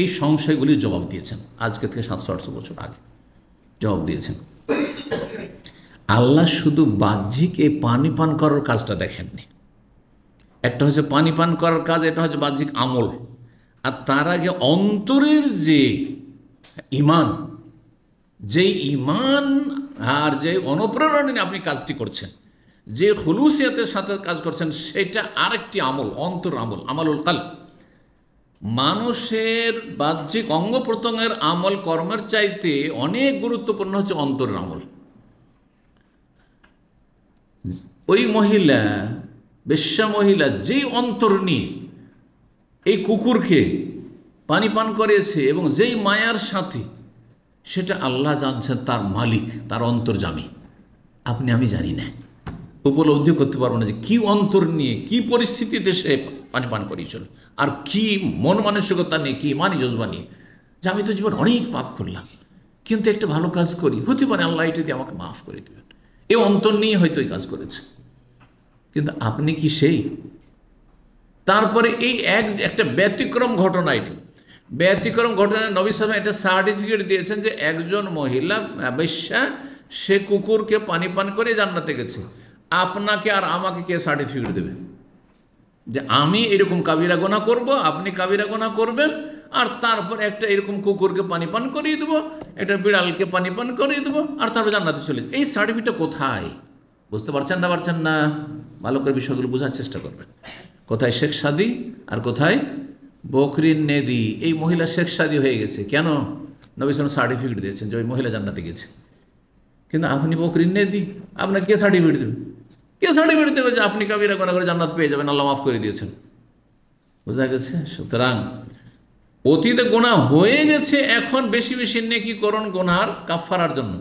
এই সংশয়গুলির জবাব দিয়েছেন আজকে থেকে সাতশো আটশো বছর আগে জবাব দিয়েছেন আল্লাহ শুধু বাহ্যিক এই পানি পান করার কাজটা দেখেননি একটা হচ্ছে পানি পান করার কাজ এটা হচ্ছে বাহ্যিক আমল আর তার আগে অন্তরের যে ইমান যে ইমান আর যে অনুপ্রেরণা নিয়ে আপনি কাজটি করছেন যে হলুসিয়াতের সাথে কাজ করছেন সেটা আরেকটি আমল অন্তর আমল আমলুল কাল মানুষের বাহ্যিক অঙ্গ প্রত্যঙ্গের আমল কর্মের চাইতে অনেক গুরুত্বপূর্ণ হচ্ছে অন্তরের আমল ওই মহিলা বেশ্যা মহিলা যেই অন্তর নিয়ে এই কুকুরকে পানি পান করেছে এবং যেই মায়ার সাথে সেটা আল্লাহ জানছেন তার মালিক তার অন্তর্জামী আপনি আমি জানি না উপলব্ধি করতে পারবো না যে কী অন্তর নিয়ে কি পরিস্থিতিতে সে পানি পান করিয়েছিল আর কি মন মানসিকতা নিয়ে কী মানি যজবা নিয়ে যে আমি তো জীবন অনেক পাপ করলাম কিন্তু একটা ভালো কাজ করি হতে পারে আল্লাহ দিয়ে আমাকে মাফ করে দেবেন এই অন্তর নিয়ে হয়তো এই কাজ করেছে কিন্তু আপনি কি সেই তারপরে এই এক একটা ব্যতিক্রম ঘটনা এটি ব্যতিক্রম ঘটনায় নবী সাহেব একটা সার্টিফিকেট দিয়েছেন যে একজন মহিলা বেশ্যা সে কুকুরকে পানি পান করে জান্নাতে গেছে আপনাকে আর আমাকে কে সার্টিফিকেট দেবে যে আমি এরকম কাবিরা গোনা করবো আপনি কাবিরা গোনা করবেন আর তারপর একটা এরকম কুকুরকে পানি পান করিয়ে দেবো একটা বিড়ালকে পানি পান করিয়ে দেবো আর তারপর জান্নাতে চলে এই সার্টিফিকেটটা কোথায় বুঝতে পারছেন না পারছেন না ভালো করে বিষয়গুলো বোঝার চেষ্টা করবেন কোথায় শেখ সাদি আর কোথায় বকরির নেদি এই মহিলা শেখ সাদি হয়ে গেছে কেন নবী সার্টিফিকেট দিয়েছেন যে ওই মহিলা জান্নাতে গেছে কিন্তু আপনি বকরির নেদি আপনাকে কে সার্টিফিকেট দেবে কে সার্টিফিকেট দেবে যে আপনি কাবিরা গোনা করে জান্নাত পেয়ে যাবেন আল্লাহ মাফ করে দিয়েছেন বোঝা গেছে সুতরাং অতীতে গোনা হয়ে গেছে এখন বেশি বেশি নেকিকরণ গোনার কাফারার জন্য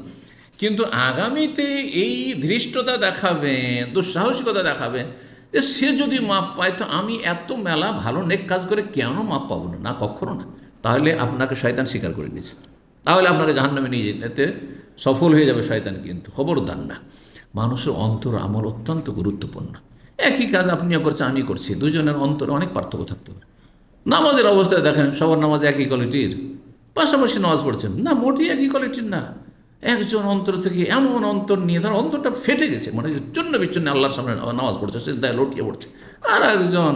কিন্তু আগামীতে এই ধৃষ্টতা দেখাবেন দুঃসাহসিকতা দেখাবেন যে সে যদি মাপ পায় তো আমি এত মেলা ভালো নেক কাজ করে কেন মাপ পাবো না না কখনো না তাহলে আপনাকে শয়তান স্বীকার করে নিয়েছে তাহলে আপনাকে জাহান্নামে নিয়ে যেতে সফল হয়ে যাবে শয়তান কিন্তু খবরদার না মানুষের অন্তর আমল অত্যন্ত গুরুত্বপূর্ণ একই কাজ আপনিও করছে আমি করছি দুজনের অন্তরে অনেক পার্থক্য থাকতে পারে নামাজের অবস্থায় দেখেন সবার নামাজ একই কোয়ালিটির পাশাপাশি নামাজ পড়ছেন না মোটেই একই কোয়ালিটির না একজন অন্তর থেকে এমন অন্তর নিয়ে তার অন্তরটা ফেটে গেছে মানে চূন্য বিচ্ছন্ন আল্লাহর সামনে নামাজ পড়ছে সে দায় লটিয়ে পড়ছে আর একজন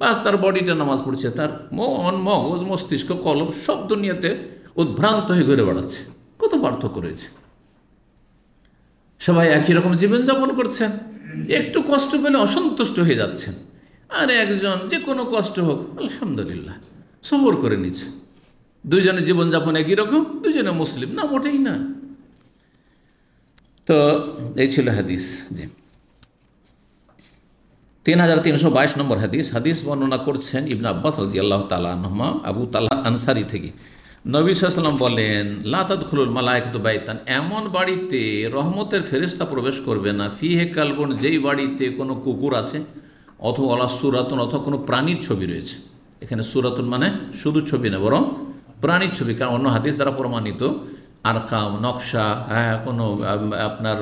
বাস তার বডিটা নামাজ পড়ছে তার মন মগজ মস্তিষ্ক কলম সব দুনিয়াতে উদ্ভ্রান্ত হয়ে ঘুরে বেড়াচ্ছে কত পার্থক্য রয়েছে সবাই একই রকম জীবনযাপন করছেন একটু কষ্ট পেলে অসন্তুষ্ট হয়ে যাচ্ছেন আর একজন যে কোনো কষ্ট হোক আলহামদুলিল্লাহ সবর করে নিচ্ছে দুজনের জীবনযাপন একই রকম দুজনে মুসলিম না মোটেই না তো এই ছিল হাদিস জি তিন হাজার তিনশো বাইশ নম্বর হাদিস হাদিস বর্ণনা করছেন ইবনা আব্বাস রাজি আল্লাহ তালা নহমা আবু তাল্লাহ আনসারি থেকে নবীলাম বলেন লাতাদ খুলুল মালায়কত বাইতান এমন বাড়িতে রহমতের ফেরিস্তা প্রবেশ করবে না ফিহে কালবন যেই বাড়িতে কোনো কুকুর আছে অথবা অলা সুরাতন অথবা কোনো প্রাণীর ছবি রয়েছে এখানে সুরাতন মানে শুধু ছবি না বরং প্রাণীর ছবি কারণ অন্য হাদিস দ্বারা প্রমাণিত আরকাম নকশা হ্যাঁ কোনো আপনার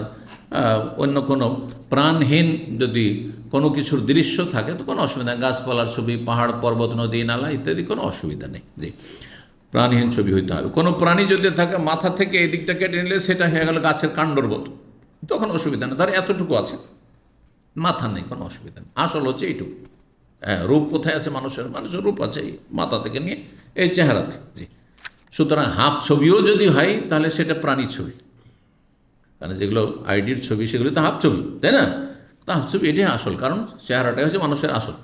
অন্য কোনো প্রাণহীন যদি কোনো কিছুর দৃশ্য থাকে তো কোনো অসুবিধা গাছপালার ছবি পাহাড় পর্বত নদী নালা ইত্যাদি কোনো অসুবিধা নেই জি প্রাণীহীন ছবি হইতে হবে কোনো প্রাণী যদি থাকে মাথা থেকে এই দিকটা কেটে নিলে সেটা হয়ে গেল গাছের কাণ্ডর মতো তখন অসুবিধা নেই তার এতটুকু আছে মাথা নেই কোনো অসুবিধা নেই আসল হচ্ছে এইটুকু হ্যাঁ রূপ কোথায় আছে মানুষের মানুষের রূপ আছে এই মাথা থেকে নিয়ে এই চেহারাতে জি সুতরাং হাফ ছবিও যদি হয় তাহলে সেটা প্রাণী ছবি কারণ যেগুলো আইডির ছবি সেগুলো তো হাফ ছবি তাই না তা হাফ ছবি এটাই আসল কারণ চেহারাটাই হচ্ছে মানুষের আসল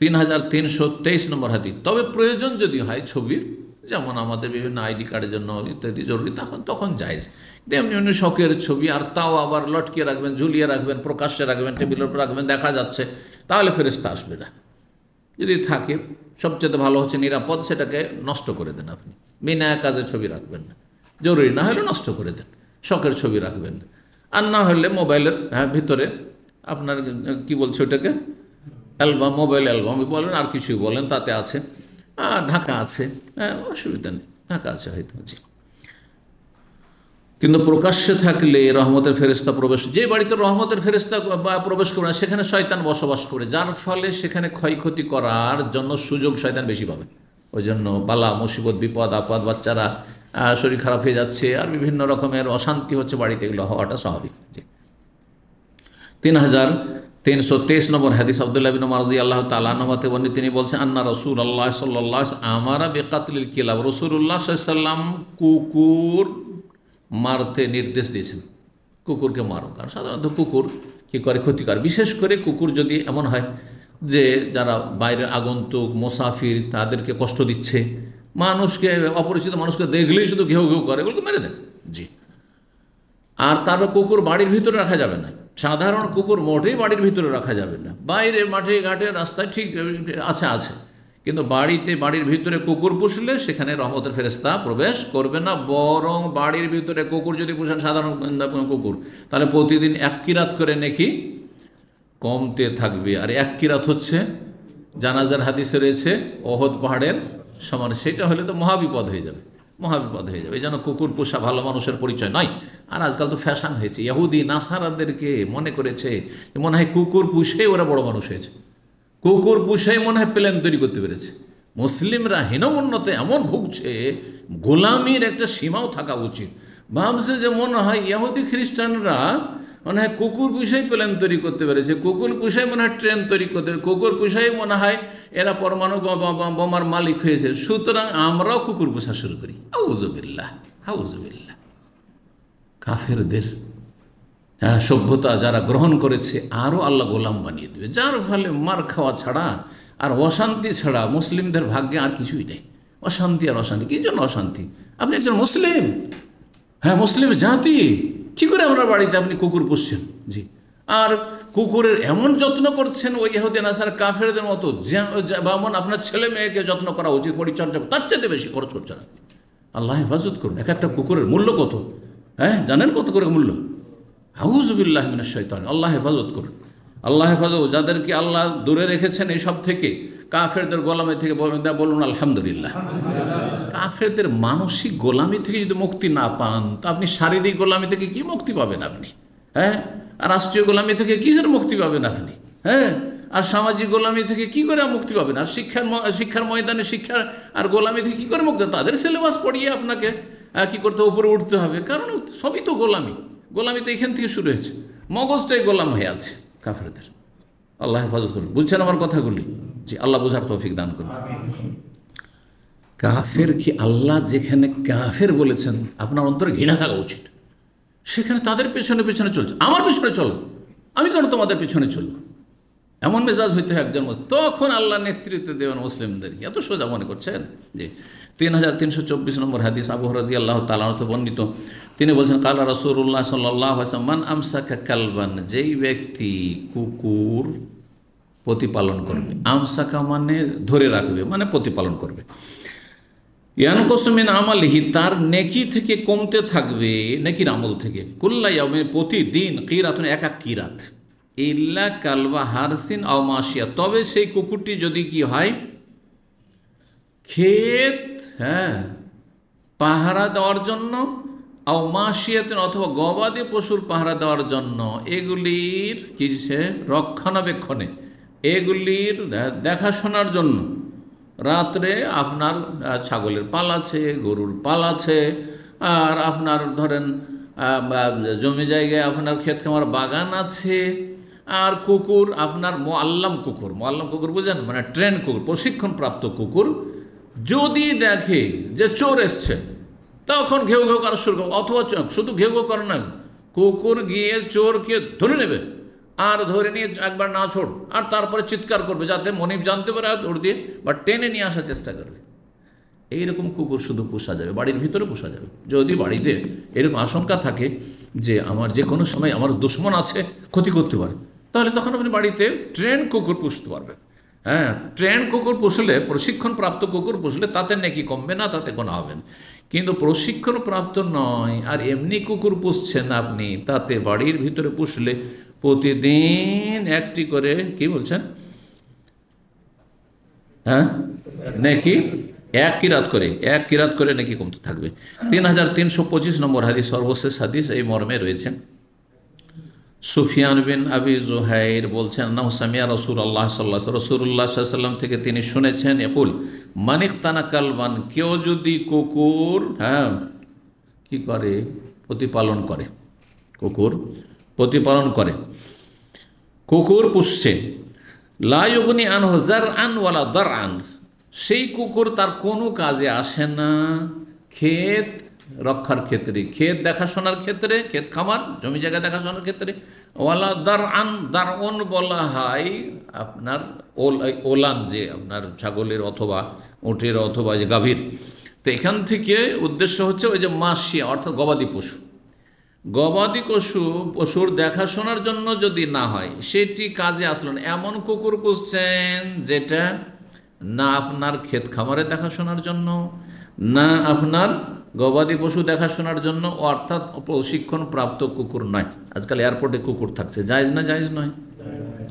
তিন হাজার তিনশো তেইশ নম্বর হাতি তবে প্রয়োজন যদি হয় ছবির যেমন আমাদের বিভিন্ন আইডি কার্ডের জন্য ইত্যাদি জরুরি তখন তখন যাইজ কিন্তু এমনি শখের ছবি আর তাও আবার লটকিয়ে রাখবেন ঝুলিয়ে রাখবেন প্রকাশ্যে রাখবেন টেবিলের উপর রাখবেন দেখা যাচ্ছে তাহলে ফেরেস্তা আসবে না যদি থাকে সবচেয়ে ভালো হচ্ছে নিরাপদ সেটাকে নষ্ট করে দেন আপনি বিনা কাজে ছবি রাখবেন না জরুরি না হলে নষ্ট করে দেন শখের ছবি রাখবেন না আর না হলে মোবাইলের হ্যাঁ ভিতরে আপনার কি বলছে ওটাকে অ্যালবাম মোবাইল অ্যালবাম বলেন আর কিছুই বলেন তাতে আছে ঢাকা আছে হ্যাঁ, অসুবিধা নেই ঢাকা আছে হয়তো কিন্তু প্রকাশ্যে থাকলে রহমতের ফেরিস্তা প্রবেশ যে বাড়িতে রহমতের ফেরিস্তা প্রবেশ করে না সেখানে শয়তান বসবাস করে যার ফলে সেখানে ক্ষয়ক্ষতি করার জন্য সুযোগ শয়তান বেশি পাবে ওই জন্য বালা মুসিবত বিপদ আপদ বাচ্চারা শরীর খারাপ হয়ে যাচ্ছে আর বিভিন্ন রকমের অশান্তি হচ্ছে বাড়িতে এগুলো হওয়াটা স্বাভাবিক তিন হাজার তিনশো তেইশ নম্বর হাদিস আবদুল্লাহ বিন মারদি আল্লাহ তালানবাতে বর্ণিত তিনি বলছেন আন্না রসুল আল্লাহ সাল্লা আমারা বেকাতলিল কিলাব রসুল্লাহ সাল্লাম কুকুর মারতে নির্দেশ দিয়েছেন কুকুরকে মারো কারণ সাধারণত কুকুর কী করে ক্ষতিকর বিশেষ করে কুকুর যদি এমন হয় যে যারা বাইরের আগন্তুক মোসাফির তাদেরকে কষ্ট দিচ্ছে মানুষকে অপরিচিত মানুষকে দেখলেই শুধু ঘেউ ঘেউ করে বলতে মেরে দেন জি আর তারপর কুকুর বাড়ির ভিতরে রাখা যাবে না সাধারণ কুকুর মোটেই বাড়ির ভিতরে রাখা যাবে না বাইরে মাঠে ঘাটে রাস্তায় ঠিক আছে আছে কিন্তু বাড়িতে বাড়ির ভিতরে কুকুর পুষলে সেখানে রহমতের ফেরেস্তা প্রবেশ করবে না বরং বাড়ির ভিতরে কুকুর যদি পুষেন সাধারণ কুকুর তাহলে প্রতিদিন এক কিরাত করে নাকি কমতে থাকবে আর এক কিরাত হচ্ছে জানাজার হাদিসে রয়েছে অহদ পাহাড়ের সমান সেটা হলে তো মহাবিপদ হয়ে যাবে মহাবিপদ হয়ে যাবে এই যেন কুকুর পোষা ভালো মানুষের পরিচয় নয় আর আজকাল তো ফ্যাশন হয়েছে ইয়াহুদি নাসারাদেরকে মনে করেছে মনে হয় কুকুর পুষে ওরা বড় মানুষ হয়েছে কুকুর পুষে মনে হয় প্ল্যান তৈরি করতে পেরেছে মুসলিমরা হীনমন্যতে এমন ভুগছে গোলামির একটা সীমাও থাকা উচিত ভাবছে যে মনে হয় ইয়াহুদি খ্রিস্টানরা মনে হয় কুকুর পুষাই প্ল্যান তৈরি করতে পেরেছে কুকুর পুষাই মনে হয় ট্রেন তৈরি করতে পেরেছে কুকুর পুষাই মনে হয় এরা পরমাণু বোমার মালিক হয়েছে সুতরাং আমরাও কুকুর পোষা শুরু করি হাউজবিল্লা হাউজবিল্লা কাফেরদের হ্যাঁ, সভ্যতা যারা গ্রহণ করেছে আরও আল্লাহ গোলাম বানিয়ে দেবে যার ফলে মার খাওয়া ছাড়া আর অশান্তি ছাড়া মুসলিমদের ভাগ্যে আর কিছুই নেই অশান্তি আর অশান্তি কী জন্য অশান্তি আপনি একজন মুসলিম হ্যাঁ মুসলিম জাতি কি করে আপনার বাড়িতে আপনি কুকুর পুষছেন জি আর কুকুরের এমন যত্ন করছেন ওই হতেন আসার কাফেরদের মতো যেমন আপনার ছেলে মেয়েকে যত্ন করা উচিত পরিচর্যা তার চেয়ে বেশি খরচ করছে না আল্লাহ হেফাজত করুন এক একটা কুকুরের মূল্য কত হ্যাঁ জানেন কত করে মূল্য হাউজবিল্লাহ মিনাশ শৈতান আল্লাহ হেফাজত করুন আল্লাহ হেফাজত যাদেরকে আল্লাহ দূরে রেখেছেন এসব থেকে কাফেরদের গোলামি থেকে বলবেন তা বলুন আলহামদুলিল্লাহ কাফেরদের মানসিক গোলামি থেকে যদি মুক্তি না পান তো আপনি শারীরিক গোলামি থেকে কি মুক্তি পাবেন আপনি হ্যাঁ আর রাষ্ট্রীয় গোলামি থেকে যেন মুক্তি পাবেন আপনি হ্যাঁ আর সামাজিক গোলামি থেকে কি করে মুক্তি পাবেন আর শিক্ষার শিক্ষার ময়দানে শিক্ষার আর গোলামি থেকে কী করে মুক্তি তাদের সিলেবাস পড়িয়ে আপনাকে কি করতে উপরে উঠতে হবে কারণ সবই তো গোলামি গোলামি তো এখান থেকে শুরু হয়েছে মগজটাই গোলাম হয়ে আছে কাফেরদের আল্লাহ হেফাজত করুন বুঝছেন আমার কথাগুলি জি আল্লাহ বোঝার তৌফিক দান করুন কাফের কি আল্লাহ যেখানে কাফের বলেছেন আপনার অন্তরে ঘৃণা থাকা উচিত সেখানে তাদের পেছনে পেছনে চলছে আমার পেছনে চলো আমি কেন তোমাদের পেছনে চলব এমন মেজাজ হইতে হয় একজন তখন আল্লাহ নেতৃত্ব দেবেন মুসলিমদের এত সোজা মনে করছেন যে তিন হাজার তিনশো চব্বিশ নম্বর হাদিস আবু রাজি আল্লাহ তালাহত বর্ণিত তিনি বলছেন কালা রসুল্লাহ সাল্লাহ মান আমসা কালবান যেই ব্যক্তি কুকুর প্রতিপালন করবে আমসাকা মানে ধরে রাখবে মানে প্রতিপালন করবে ইয়ান কসমেন আমালিহি তার নেকি থেকে কমতে থাকবে নেকির আমল থেকে কুল্লাই প্রতিদিন কিরাত এক এক কিরাত ইল্লা কালবা হারসিন আমাশিয়া মাসিয়া তবে সেই কুকুরটি যদি কি হয় ক্ষেত হ্যাঁ পাহারা দেওয়ার জন্য আমাশিয়াতেন অথবা গবাদি পশুর পাহারা দেওয়ার জন্য এগুলির কিছু রক্ষণাবেক্ষণে এগুলির দেখাশোনার জন্য রাত্রে আপনার ছাগলের পাল আছে গরুর পাল আছে আর আপনার ধরেন জমি জায়গায় আপনার ক্ষেত খামার বাগান আছে আর কুকুর আপনার মোয়াল্লাম কুকুর মোয়াল্লাম কুকুর বুঝেন মানে ট্রেন কুকুর প্রশিক্ষণপ্রাপ্ত কুকুর যদি দেখে যে চোর এসছে তখন ঘেউ ঘেউ করা শুরু অথবা শুধু ঘেউ ঘেউ করে না কুকুর গিয়ে চোরকে ধরে নেবে আর ধরে নিয়ে একবার না ছোড় আর তারপরে চিৎকার করবে যাতে মনিব জানতে পারে আর দৌড় দিয়ে বা টেনে নিয়ে আসার চেষ্টা করবে এইরকম কুকুর শুধু পোষা যাবে বাড়ির ভিতরে পোষা যাবে যদি বাড়িতে এরকম আশঙ্কা থাকে যে আমার যে কোনো সময় আমার দুশ্মন আছে ক্ষতি করতে পারে তাহলে তখন আপনি বাড়িতে ট্রেন কুকুর পুষতে পারবেন হ্যাঁ ট্রেন কুকুর পুষলে প্রশিক্ষণপ্রাপ্ত কুকুর পুষলে তাতে নাকি কমবে না তাতে কোনো হবে না কিন্তু প্রশিক্ষণপ্রাপ্ত নয় আর এমনি কুকুর পুষছেন আপনি তাতে বাড়ির ভিতরে পুষলে প্রতিদিন একটি করে কি বলছেন হ্যাঁ নাকি এক কিরাত করে এক কিরাত করে নাকি কমতে থাকবে তিন হাজার তিনশো পঁচিশ নম্বর হাদিস সর্বশেষ হাদিস এই মর্মে রয়েছে সুফিয়ান বিন আবি জোহাইর বলছেন না সামিয়া রসুল আল্লাহ সাল্লাহ রসুল্লাহ সাল্লাম থেকে তিনি শুনেছেন এপুল মানিক তানা কালবান কেউ যদি কুকুর হ্যাঁ কি করে প্রতিপালন করে কুকুর প্রতিপালন করে কুকুর পুষছে লায়গুনি আন হজার আন ওয়ালা দর আন সেই কুকুর তার কোনো কাজে আসে না ক্ষেত রক্ষার ক্ষেত্রে ক্ষেত দেখাশোনার ক্ষেত্রে ক্ষেত খামার জমি জায়গা দেখাশোনার ক্ষেত্রে ওয়ালা দর আন দার অন বলা হয় আপনার ওলান যে আপনার ছাগলের অথবা উটের অথবা যে গাভীর তো এখান থেকে উদ্দেশ্য হচ্ছে ওই যে মাসিয়া অর্থাৎ গবাদি পশু গবাদি পশু পশুর দেখাশোনার জন্য যদি না হয় সেটি কাজে আসলো না এমন কুকুর পুষছেন যেটা না আপনার ক্ষেত খামারে দেখাশোনার জন্য না আপনার গবাদি পশু দেখাশোনার জন্য অর্থাৎ প্রশিক্ষণ প্রাপ্ত কুকুর নয় আজকাল এয়ারপোর্টে কুকুর থাকছে যাইজ না যাইজ নয়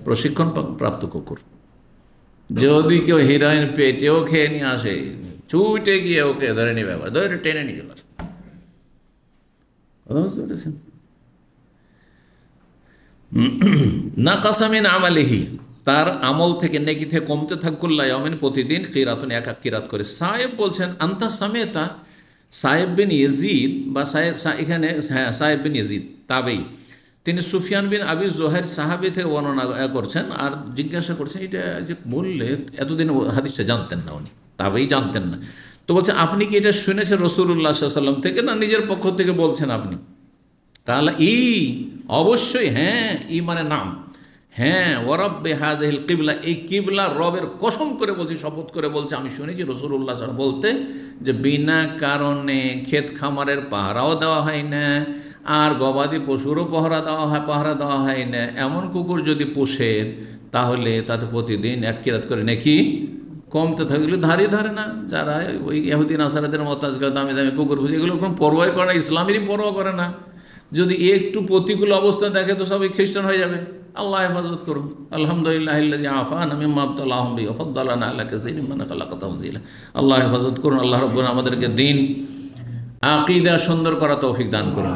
প্রশিক্ষণ প্রাপ্ত কুকুর যদি কেউ হিরোইন পেটেও খেয়ে নিয়ে আসে চুইটে গিয়ে ওকে ধরে নিয়ে ব্যাপার ধরে টেনে নিয়ে চলে কথা বুঝতে পেরেছেন না কাসামিন আমালিহি তার আমল থেকে নেকি থেকে কমতে থাকুল্লাহ অমিন প্রতিদিন কিরাতুন এক এক কিরাত করে সাহেব বলছেন আন্তা সামেতা সাহেব বিন ইজিদ বা সাহেব এখানে হ্যাঁ সাহেব বিন ইজিদ তাবেই তিনি সুফিয়ান বিন আবি জোহের সাহাবি থেকে বর্ণনা করছেন আর জিজ্ঞাসা করছেন এটা যে বললে এতদিন হাদিসটা জানতেন না উনি তাবেই জানতেন না তো বলছে আপনি কি এটা শুনেছেন রসুল্লাহ সাল্লাম থেকে না নিজের পক্ষ থেকে বলছেন আপনি তাহলে ই অবশ্যই হ্যাঁ ই মানে নাম হ্যাঁ ওরব্বে হাজহিল কিবলা এই কিবলা রবের কসম করে বলছি শপথ করে বলছে আমি শুনেছি রসুল্লাহ সাল বলতে যে বিনা কারণে ক্ষেত খামারের পাহারাও দেওয়া হয় না আর গবাদি পশুরও পাহারা দেওয়া হয় পাহারা দেওয়া হয় না এমন কুকুর যদি পোষে তাহলে তাতে প্রতিদিন এক কিরাত করে নাকি কমতে থাকে এগুলো ধারে ধরে না যারা ওই ইহুদিন আসারাদের মত আজকাল দামি দামি কুকুর ভুজি এগুলো কোনো পরোয়াই করে না ইসলামেরই পরোয়া করে না যদি একটু প্রতিকূল অবস্থা দেখে তো সবই খ্রিস্টান হয়ে যাবে আল্লাহ হেফাজত করুন আলহামদুলিল্লাহ আফান আমি মাবতাল্লাহ আল্লাহ হেফাজত করুন আল্লাহ রব্বুল আমাদেরকে দিন আকিদা সুন্দর করা তৌফিক দান করুন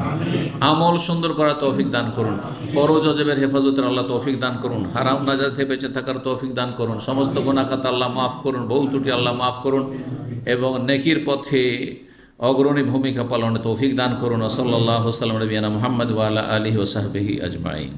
আমল সুন্দর করা তৌফিক দান করুন ফরোজ অজেবের হেফাজতের আল্লাহ তৌফিক দান করুন হারাম নাজাজ থেকে বেঁচে থাকার তৌফিক দান করুন সমস্ত গোনাখাত আল্লাহ মাফ করুন বহু ত্রুটি আল্লাহ মাফ করুন এবং নেকির পথে অগ্রণী ভূমিকা পালনে তৌফিক দান করুন ওসল্লাহ সাল্লাম রবিয়ানা মোহাম্মদ ওয়ালা আলী ওসাহবিহি আজমাইন